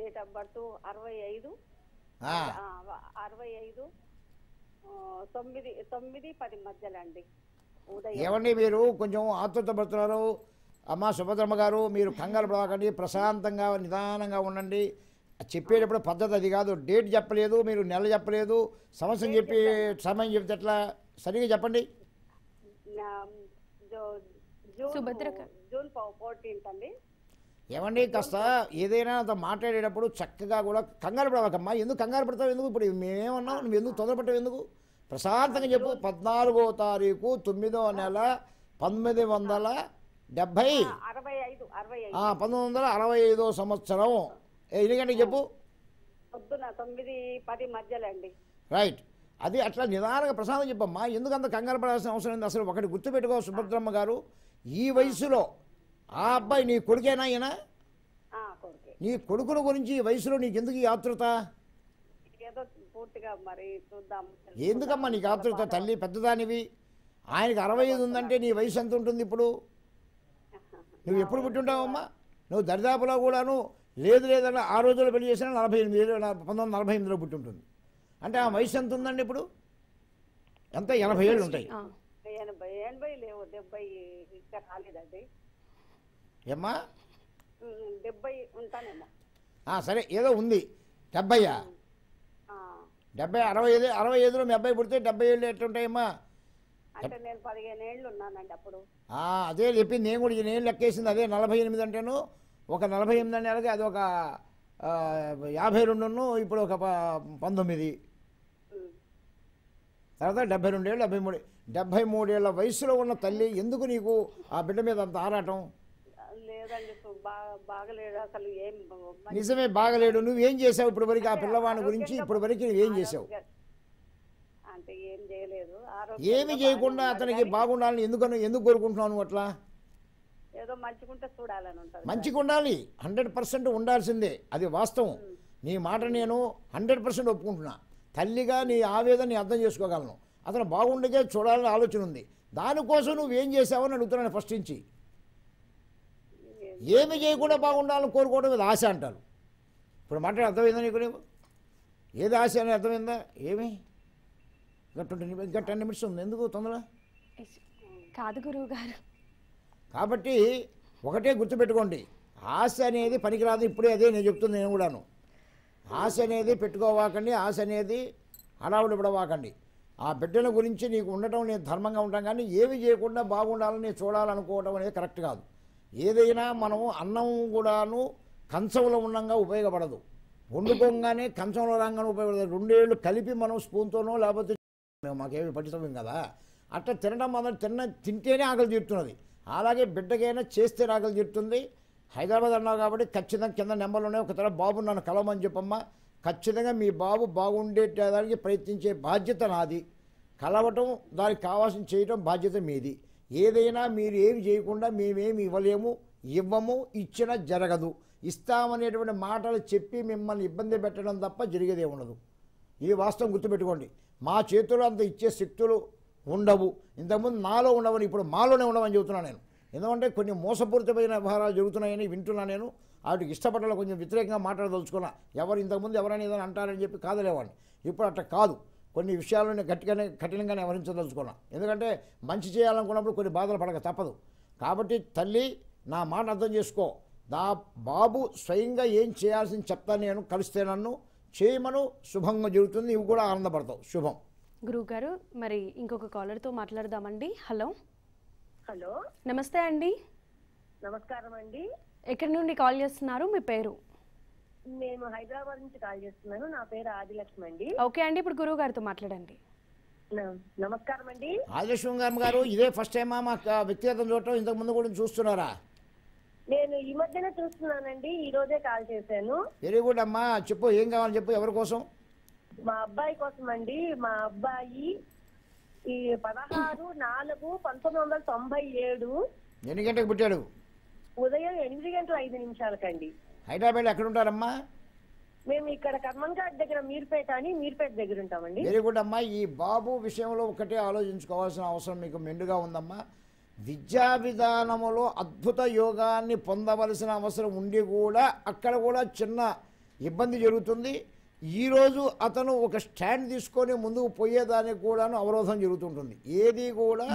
డేట్ ఆఫ్ బర్త్ అరవై ఐదు అరవై ఐదు తొమ్మిది తొమ్మిది పది మధ్యలో అండి ఏమండి మీరు కొంచెం ఆతృతపడుతున్నారు అమ్మ సుభద్రమ్మ గారు మీరు కంగారు పడవకండి ప్రశాంతంగా నిదానంగా ఉండండి చెప్పేటప్పుడు పద్ధతి అది కాదు డేట్ చెప్పలేదు మీరు నెల చెప్పలేదు సమస్య చెప్పి సమయం చెప్తే ఎట్లా సరిగా చెప్పండి ఏమండి కాస్త ఏదైనా మాట్లాడేటప్పుడు చక్కగా కూడా కంగారు పడవకమ్మా ఎందుకు కంగారు పడతావు ఎందుకు ఇప్పుడు మేమేమన్నా నువ్వు ఎందుకు తొందరపడ్డావు ఎందుకు ప్రశాంతంగా చెప్పు పద్నాలుగో తారీఖు తొమ్మిదో నెల పంతొమ్మిది వందల డెబ్భై పంతొమ్మిది వందల అరవై ఐదో సంవత్సరం ఎందుకంటే చెప్పు తొమ్మిది రైట్ అది అట్లా నిదానంగా ప్రశాంతం చెప్పమ్మా ఎందుకంత కంగారు పడాల్సిన అవసరం ఉంది అసలు ఒకటి గుర్తుపెట్టుకో సుభద్రమ్మ గారు ఈ వయసులో ఆ అబ్బాయి నీ కొడుకేనా ఈయన నీ కొడుకుల గురించి ఈ వయసులో నీకెందుకు ఈ ఆతృత మరి చూద్దాం ఎందుకమ్మా నీకు ఆతృత తల్లి పెద్దదానివి ఆయనకి అరవై ఐదు ఉందంటే నీ వయసు ఎంత ఉంటుంది ఇప్పుడు నువ్వు ఎప్పుడు పుట్టింటావమ్మా నువ్వు దరిదాపులో కూడాను లేదు లేదన్నా ఆ రోజుల్లో పెళ్లి చేసినా నలభై ఎనిమిది పంతొమ్మిది వందల నలభై ఎనిమిదిలో పుట్టింటుంది అంటే ఆ వయసు ఎంత ఉందండి ఇప్పుడు ఎంత ఎనభై ఏళ్ళు ఉంటాయి ఏమ్మా సరే ఏదో ఉంది డెబ్బయ్యా డెబ్బై అరవై ఐదు అరవై ఐదులో మీ అబ్బాయి పుడితే డెబ్బై ఏళ్ళు ఎట్లుంటాయమ్మా ఉంటాయమ్మా పదిహేను ఉన్నానండి అదే చెప్పింది నేను కూడా నేను లెక్కేసింది అదే నలభై ఎనిమిది అంటేను ఒక నలభై ఎనిమిది అంటే అలాగే అది ఒక యాభై రెండును ఇప్పుడు ఒక పంతొమ్మిది తర్వాత డెబ్బై రెండు ఏళ్ళు డెబ్బై మూడు డెబ్బై మూడేళ్ల వయసులో ఉన్న తల్లి ఎందుకు నీకు ఆ బిడ్డ మీద అంత ఆరాటం లేదండి నిజమే బాగలేడు ఏం చేసావు ఇప్పుడు వరకు ఆ పిల్లవాడి గురించి ఇప్పుడు వరకు ఏం చేసావు ఏమి చేయకుండా అతనికి బాగుండాలని ఎందుకని ఎందుకు కోరుకుంటున్నాను అట్లా మంచిగా ఉండాలి హండ్రెడ్ పర్సెంట్ ఉండాల్సిందే అది వాస్తవం నీ మాట నేను హండ్రెడ్ పర్సెంట్ ఒప్పుకుంటున్నా తల్లిగా నీ ఆవేదన అర్థం చేసుకోగలను అతను బాగుండగా చూడాలని ఆలోచన ఉంది దానికోసం నువ్వేం చేసావని అడుగుతున్నాను ఫస్ట్ నుంచి ఏమి చేయకుండా బాగుండాలని కోరుకోవడం మీద ఆశ అంటారు ఇప్పుడు మాట్లాడి అర్థమైందా నీకు ఏది ఆశ అని అర్థమైందా ఏమి ఇంకా ట్వంటీ ఇంకా టెన్ నిమిషం ఉంది ఎందుకు తొందర కాదు గురువు గారు కాబట్టి ఒకటే గుర్తుపెట్టుకోండి ఆశ అనేది పనికిరాదు ఇప్పుడే అదే నేను చెప్తుంది నేను కూడాను ఆశ అనేది పెట్టుకోవాకండి ఆశ అనేది హడావుడి పడవాకండి ఆ బిడ్డల గురించి నీకు ఉండటం నేను ధర్మంగా ఉంటాం కానీ ఏమి చేయకుండా బాగుండాలని చూడాలనుకోవడం అనేది కరెక్ట్ కాదు ఏదైనా మనం అన్నం కూడాను కంచంలో ఉండగా ఉపయోగపడదు వండుకోగానే కంచంలో రాగానే ఉపయోగపడదు రెండేళ్ళు కలిపి మనం స్పూన్తోనో లేకపోతే మాకేమి పట్టిస్తాం కదా అట్లా తినడం మనం తిన్న తింటేనే ఆకలి తీరుతున్నది అలాగే బిడ్డకైనా చేస్తే ఆకలి తీరుతుంది హైదరాబాద్ అన్నావు కాబట్టి ఖచ్చితంగా కింద నెంబర్లు ఉన్నాయి ఒక బాబు నన్ను కలవమని చెప్పమ్మా ఖచ్చితంగా మీ బాబు బాగుండేటానికి ప్రయత్నించే బాధ్యత నాది కలవటం దానికి కావాల్సిన చేయటం బాధ్యత మీది ఏదైనా మీరు ఏమి చేయకుండా మేమేమి ఇవ్వలేము ఇవ్వము ఇచ్చిన జరగదు ఇస్తామనేటువంటి మాటలు చెప్పి మిమ్మల్ని ఇబ్బంది పెట్టడం తప్ప జరిగేదే ఉండదు ఈ వాస్తవం గుర్తుపెట్టుకోండి మా చేతుల్లో అంత ఇచ్చే శక్తులు ఉండవు ఇంతకుముందు నాలో ఉండవని ఇప్పుడు మాలోనే ఉండవని చెబుతున్నాను నేను ఎందుకంటే కొన్ని మోసపూరితమైన వ్యవహారాలు జరుగుతున్నాయని వింటున్నా నేను వాటికి ఇష్టపడాలో కొంచెం వ్యతిరేకంగా మాట్లాడదలుచుకున్నా ఎవరు ఇంతకుముందు ఎవరైనా ఏదైనా అంటారని చెప్పి కాదలేవాడిని ఇప్పుడు అట్లా కాదు కొన్ని విషయాలను గట్టిగానే కఠినంగానే వివరించదలుచుకున్నా ఎందుకంటే మంచి చేయాలనుకున్నప్పుడు కొన్ని బాధలు పడక తప్పదు కాబట్టి తల్లి నా మాట అర్థం చేసుకో నా బాబు స్వయంగా ఏం చేయాల్సింది చెప్తాను నేను కలిస్తే నన్ను చేయమను శుభంగా జరుగుతుంది ఇవి కూడా ఆనందపడతావు శుభం గురువు గారు మరి ఇంకొక కాలర్తో మాట్లాడదామండి హలో హలో నమస్తే అండి నమస్కారం అండి ఎక్కడి నుండి కాల్ చేస్తున్నారు మీ పేరు నేను హైదరాబాద్ నుంచి కాల్ చేస్తున్నాను నా పేరు ఆదిలక్ష్మి అండి ఓకే అండి ఇప్పుడు గురువు గారితో మాట్లాడండి నమస్కారం అండి ఆదిలక్ష్మి గారు గారు ఇదే ఫస్ట్ టైం మా వ్యక్తిగతం చూడటం ఇంతకు ముందు కూడా చూస్తున్నారా నేను ఈ మధ్యన చూస్తున్నానండి ఈ రోజే కాల్ చేశాను వెరీ గుడ్ అమ్మా చెప్పు ఏం కావాలని చెప్పు ఎవరి కోసం మా అబ్బాయి కోసం అండి మా అబ్బాయి ఈ పదహారు నాలుగు పంతొమ్మిది వందల తొంభై ఏడు ఎన్ని గంటలకు పుట్టాడు ఉదయం ఎనిమిది గంటల ఐదు నిమిషాలకండి హైదరాబాద్ ఎక్కడ ఉంటారమ్మా మేము ఇక్కడ కర్మన్ ఘాట్ దగ్గర మీర్పేట అని మీర్పేట దగ్గర ఉంటామండి వెరీ గుడ్ అమ్మా ఈ బాబు విషయంలో ఒకటే ఆలోచించుకోవాల్సిన అవసరం మీకు మెండుగా ఉందమ్మా విద్యా విధానములో అద్భుత యోగాన్ని పొందవలసిన అవసరం ఉండి కూడా అక్కడ కూడా చిన్న ఇబ్బంది జరుగుతుంది ఈరోజు అతను ఒక స్టాండ్ తీసుకొని ముందుకు పోయేదానికి కూడాను అవరోధం జరుగుతుంటుంది ఏది కూడా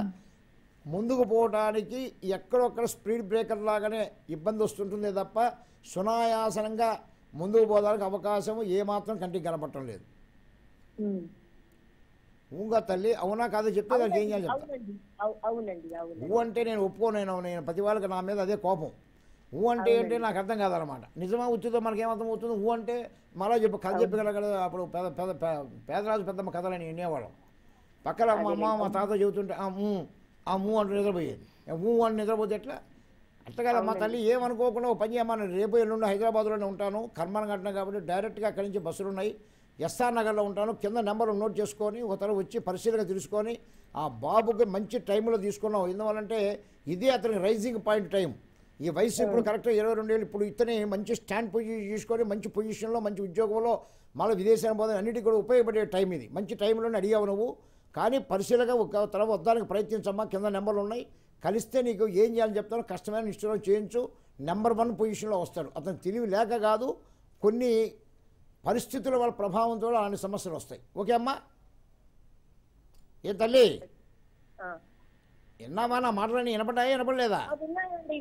ముందుకు పోవడానికి ఎక్కడొక్కడ స్పీడ్ బ్రేకర్ లాగానే ఇబ్బంది వస్తుంటుంది తప్ప సునాయాసనంగా ముందుకు పోదానికి అవకాశం ఏమాత్రం కంటికి కనపడటం లేదు ఊగా తల్లి అవునా కాదు చెప్తే దానికి ఏం చేయాలి ఊ అంటే నేను ఒప్పుకోనేను నేను ప్రతి వాళ్ళకి నా మీద అదే కోపం ఊ అంటే ఏంటంటే నాకు అర్థం కాదనమాట నిజమా ఉచితం మనకి ఏమర్థం అవుతుంది ఊ అంటే మరో చెప్పు కథ కదా అప్పుడు పెద్ద పెద్ద పేదరాజు పెద్దమ్మ అని వినేవాళ్ళం పక్కన మా అమ్మ మా తాత చెబుతుంటే ఆ మూ ఆ ఊ అంటూ నిద్రపోయేది ఊ అని నిద్రపోతే ఎట్లా అట్లా మా తల్లి ఏమనుకోకుండా ఒక పని చేయమని రేపు ఎల్లుండి హైదరాబాద్లోనే ఉంటాను కర్మాన కట్టిన కాబట్టి డైరెక్ట్గా అక్కడి నుంచి బస్సులు ఉన్నాయి ఎస్ఆర్ నగర్లో ఉంటాను కింద నెంబర్ నోట్ చేసుకొని ఒక ఒకతను వచ్చి పరిశీలన తెలుసుకొని ఆ బాబుకి మంచి టైంలో తీసుకున్నాం ఎందువల్లంటే ఇదే అతనికి రైజింగ్ పాయింట్ టైం ఈ వయసు ఇప్పుడు కరెక్ట్గా ఇరవై రెండు ఏళ్ళు ఇప్పుడు ఇతని మంచి స్టాండ్ పొజిషన్ తీసుకొని మంచి పొజిషన్లో మంచి ఉద్యోగంలో మళ్ళీ విదేశాల పోదని అన్నిటికీ కూడా ఉపయోగపడే టైం ఇది మంచి టైంలోనే అడిగావు నువ్వు కానీ పరిశీలన ఒక తర్వాత వద్దానికి ప్రయత్నించమ్మా కింద నెంబర్లు ఉన్నాయి కలిస్తే నీకు ఏం చేయాలని చెప్తాను కష్టమైన ఇష్టంలో చేయించు నెంబర్ వన్ పొజిషన్లో వస్తాడు అతను తెలివి లేక కాదు కొన్ని పరిస్థితుల వల్ల ప్రభావంతో అలాంటి సమస్యలు వస్తాయి ఓకే అమ్మా ఏ తల్లి విన్నామా నా మాటలని వినపడ్డాయా వినపడలేదా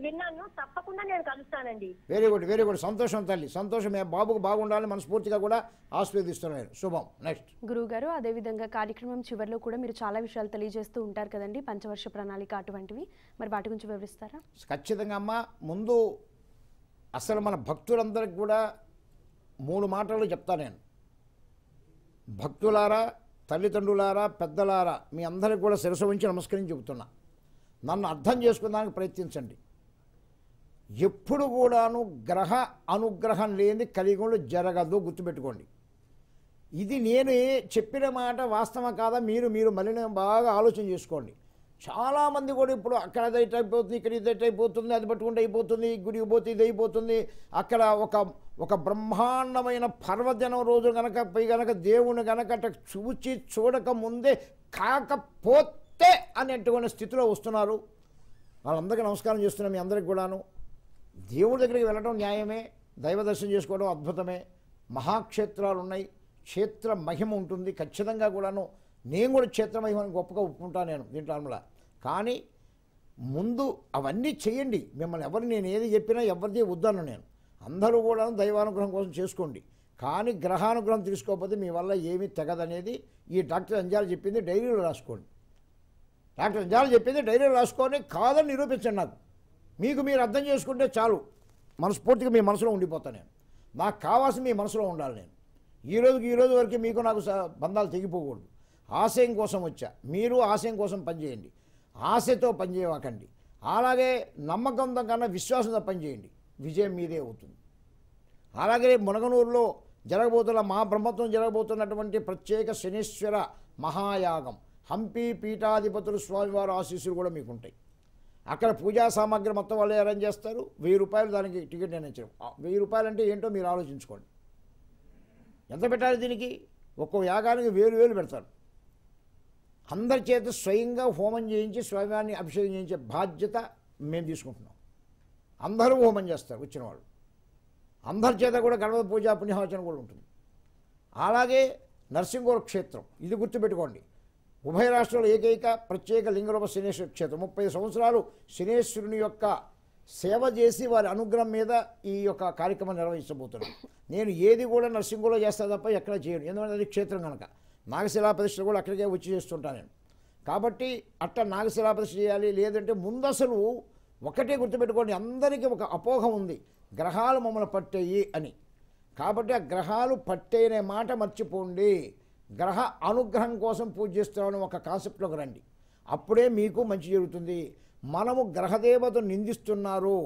విన్నాను తప్పకుండా నేను కలుస్తానండి వెరీ గుడ్ వెరీ గుడ్ సంతోషం తల్లి సంతోషం బాబుకు బాగుండాలని మనస్ఫూర్తిగా కూడా ఆస్వాదిస్తున్నాను శుభం నెక్స్ట్ గురుగారు అదేవిధంగా కార్యక్రమం చివరిలో కూడా మీరు చాలా విషయాలు తెలియజేస్తూ ఉంటారు కదండి పంచవర్ష ప్రణాళిక అటువంటివి మరి వాటి గురించి వివరిస్తారా ఖచ్చితంగా అమ్మ ముందు అసలు మన భక్తులందరికి కూడా మూడు మాటలు చెప్తా నేను భక్తులారా తల్లిదండ్రులారా పెద్దలారా మీ అందరికి కూడా శిరస ఉంచి నమస్కరించి చెబుతున్నా నన్ను అర్థం దానికి ప్రయత్నించండి ఎప్పుడు కూడాను గ్రహ అనుగ్రహం లేని కలిగుండు జరగదు గుర్తుపెట్టుకోండి ఇది నేను చెప్పిన మాట వాస్తవం కాదా మీరు మీరు మళ్ళీ బాగా ఆలోచన చేసుకోండి చాలామంది కూడా ఇప్పుడు అక్కడ ఇది అయిపోతుంది ఇక్కడ ఇది అయిపోతుంది అది పట్టుకుంటే అయిపోతుంది గుడికి పోతే ఇది అయిపోతుంది అక్కడ ఒక ఒక బ్రహ్మాండమైన పర్వదినం రోజు కనుక పోయి కనుక దేవుని కనుక అట్ట చూచి చూడక ముందే కాకపోతే అనేటువంటి స్థితిలో వస్తున్నారు వాళ్ళందరికీ నమస్కారం చేస్తున్నాం మీ అందరికి కూడాను దేవుడి దగ్గరికి వెళ్ళడం న్యాయమే దైవ దర్శనం చేసుకోవడం అద్భుతమే మహాక్షేత్రాలు ఉన్నాయి క్షేత్ర మహిమ ఉంటుంది ఖచ్చితంగా కూడాను నేను కూడా క్షేత్ర అని గొప్పగా ఒప్పుకుంటాను నేను దీంట్లో అనమలా కానీ ముందు అవన్నీ చేయండి మిమ్మల్ని ఎవరు నేను ఏది చెప్పినా ఎవరిది వద్దాను నేను అందరూ కూడా దైవానుగ్రహం కోసం చేసుకోండి కానీ గ్రహానుగ్రహం తీసుకోకపోతే మీ వల్ల ఏమీ తెగదనేది ఈ డాక్టర్ అంజాలు చెప్పింది డైరీలో రాసుకోండి డాక్టర్ అంజాలు చెప్పింది డైరీలో రాసుకొని కాదని నిరూపించండి నాకు మీకు మీరు అర్థం చేసుకుంటే చాలు మనస్ఫూర్తిగా మీ మనసులో ఉండిపోతా నేను నాకు కావాల్సి మీ మనసులో ఉండాలి నేను ఈ రోజుకి ఈ రోజు వరకు మీకు నాకు బంధాలు తెగిపోకూడదు ఆశయం కోసం వచ్చా మీరు ఆశయం కోసం పనిచేయండి ఆశతో పనిచేయకండి అలాగే నమ్మకం కన్నా విశ్వాసంతో పనిచేయండి విజయం మీదే అవుతుంది అలాగే మునగనూరులో జరగబోతున్న మా బ్రహ్మత్వం జరగబోతున్నటువంటి ప్రత్యేక శనీశ్వర మహాయాగం హంపి పీఠాధిపతులు స్వామివారు ఆశీస్సులు కూడా మీకుంటాయి అక్కడ పూజా సామాగ్రి మొత్తం వాళ్ళు అరేంజ్ చేస్తారు వెయ్యి రూపాయలు దానికి టికెట్ నిర్ణయించడం వెయ్యి రూపాయలు అంటే ఏంటో మీరు ఆలోచించుకోండి ఎంత పెట్టాలి దీనికి ఒక్కో యాగానికి వేలు వేలు పెడతారు అందరి చేత స్వయంగా హోమం చేయించి స్వామివారిని అభిషేకం చేయించే బాధ్యత మేము తీసుకుంటున్నాం అందరూ హోమం చేస్తారు వచ్చిన వాళ్ళు అందరి చేత కూడా గణపతి పూజ పుణ్యవచనం కూడా ఉంటుంది అలాగే నరసింహూర క్షేత్రం ఇది గుర్తుపెట్టుకోండి ఉభయ రాష్ట్రాల ఏకైక ప్రత్యేక లింగరూప శనేశ్వర క్షేత్రం ముప్పై సంవత్సరాలు శనేశ్వరుని యొక్క సేవ చేసి వారి అనుగ్రహం మీద ఈ యొక్క కార్యక్రమం నిర్వహించబోతున్నాను నేను ఏది కూడా నర్సింగ్లో చేస్తా తప్ప ఎక్కడ చేయను ఎందుకంటే అది క్షేత్రం కనుక నాగశిలా ప్రతిష్ట కూడా అక్కడికే వచ్చి చేస్తుంటాను నేను కాబట్టి అట్ట నాగశిలా ప్రతిష్ట చేయాలి లేదంటే ముందసలు ఒకటే గుర్తుపెట్టుకోండి అందరికీ ఒక అపోహ ఉంది గ్రహాలు మమ్మల్ని పట్టేయి అని కాబట్టి ఆ గ్రహాలు పట్టేయనే మాట మర్చిపోండి గ్రహ అనుగ్రహం కోసం పూజ చేస్తున్నామని ఒక కాన్సెప్ట్లోకి రండి అప్పుడే మీకు మంచి జరుగుతుంది మనము గ్రహదేవతను నిందిస్తున్నారు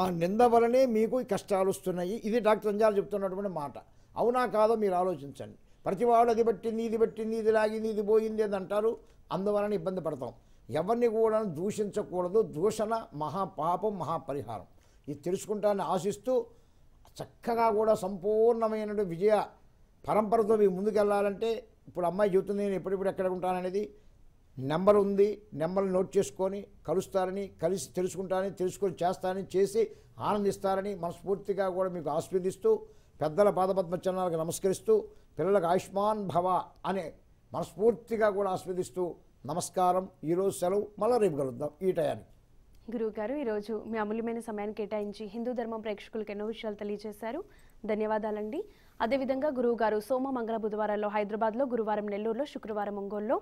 ఆ నింద వలనే మీకు కష్టాలు వస్తున్నాయి ఇది డాక్టర్ అంజాలు చెప్తున్నటువంటి మాట అవునా కాదో మీరు ఆలోచించండి ప్రతివాడు అది పట్టింది ఇది పట్టింది ఇది లాగింది ఇది పోయింది అని అంటారు అందువలన ఇబ్బంది పడతాం ఎవరిని కూడా దూషించకూడదు దూషణ మహాపాపం మహాపరిహారం ఇది తెలుసుకుంటానని ఆశిస్తూ చక్కగా కూడా సంపూర్ణమైన విజయ పరంపరతో మీకు ముందుకెళ్ళాలంటే ఇప్పుడు అమ్మాయి చెబుతుంది నేను ఎప్పుడెప్పుడు ఎక్కడ ఉంటాననేది నెంబర్ ఉంది నెంబర్ నోట్ చేసుకొని కలుస్తారని కలిసి తెలుసుకుంటారని తెలుసుకొని చేస్తారని చేసి ఆనందిస్తారని మనస్ఫూర్తిగా కూడా మీకు ఆస్వాదిస్తూ పెద్దల పాదపద్మచరణాలకు నమస్కరిస్తూ పిల్లలకు ఆయుష్మాన్ భవ అనే మనస్ఫూర్తిగా కూడా ఆస్వాదిస్తూ నమస్కారం ఈరోజు సెలవు మళ్ళీ రేపు కలుద్దాం ఈ టయానికి గురువుగారు ఈరోజు మీ అమూల్యమైన సమయాన్ని కేటాయించి హిందూ ధర్మం ప్రేక్షకులకు ఎన్నో విషయాలు తెలియజేశారు ధన్యవాదాలండి అదేవిధంగా గురువుగారు సోమ మంగళ బుధవారాల్లో హైదరాబాద్లో గురువారం నెల్లూరులో శుక్రవారం ఒంగోలులో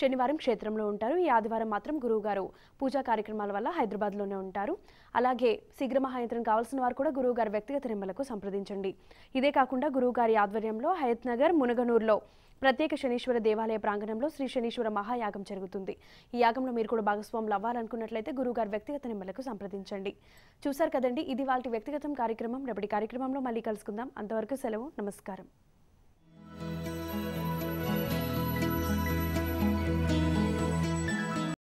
శనివారం క్షేత్రంలో ఉంటారు ఈ ఆదివారం మాత్రం గురువుగారు పూజా కార్యక్రమాల వల్ల హైదరాబాద్లోనే ఉంటారు అలాగే శీఘ్ర మహాయంత్రం కావాల్సిన వారు కూడా గురువుగారు వ్యక్తిగత నిమ్మలకు సంప్రదించండి ఇదే కాకుండా గురువుగారి ఆధ్వర్యంలో హయత్ నగర్ మునగనూరులో ప్రత్యేక శనీశ్వర దేవాలయ ప్రాంగణంలో శ్రీ శనీశ్వర మహాయాగం జరుగుతుంది ఈ యాగంలో మీరు కూడా భాగస్వాములు అవ్వాలనుకున్నట్లయితే గురుగారు వ్యక్తిగత నిమ్మలకు సంప్రదించండి చూశారు కదండి ఇది వాళ్ళ వ్యక్తిగతం కార్యక్రమం రేపటి కార్యక్రమంలో మళ్ళీ కలుసుకుందాం అంతవరకు సెలవు నమస్కారం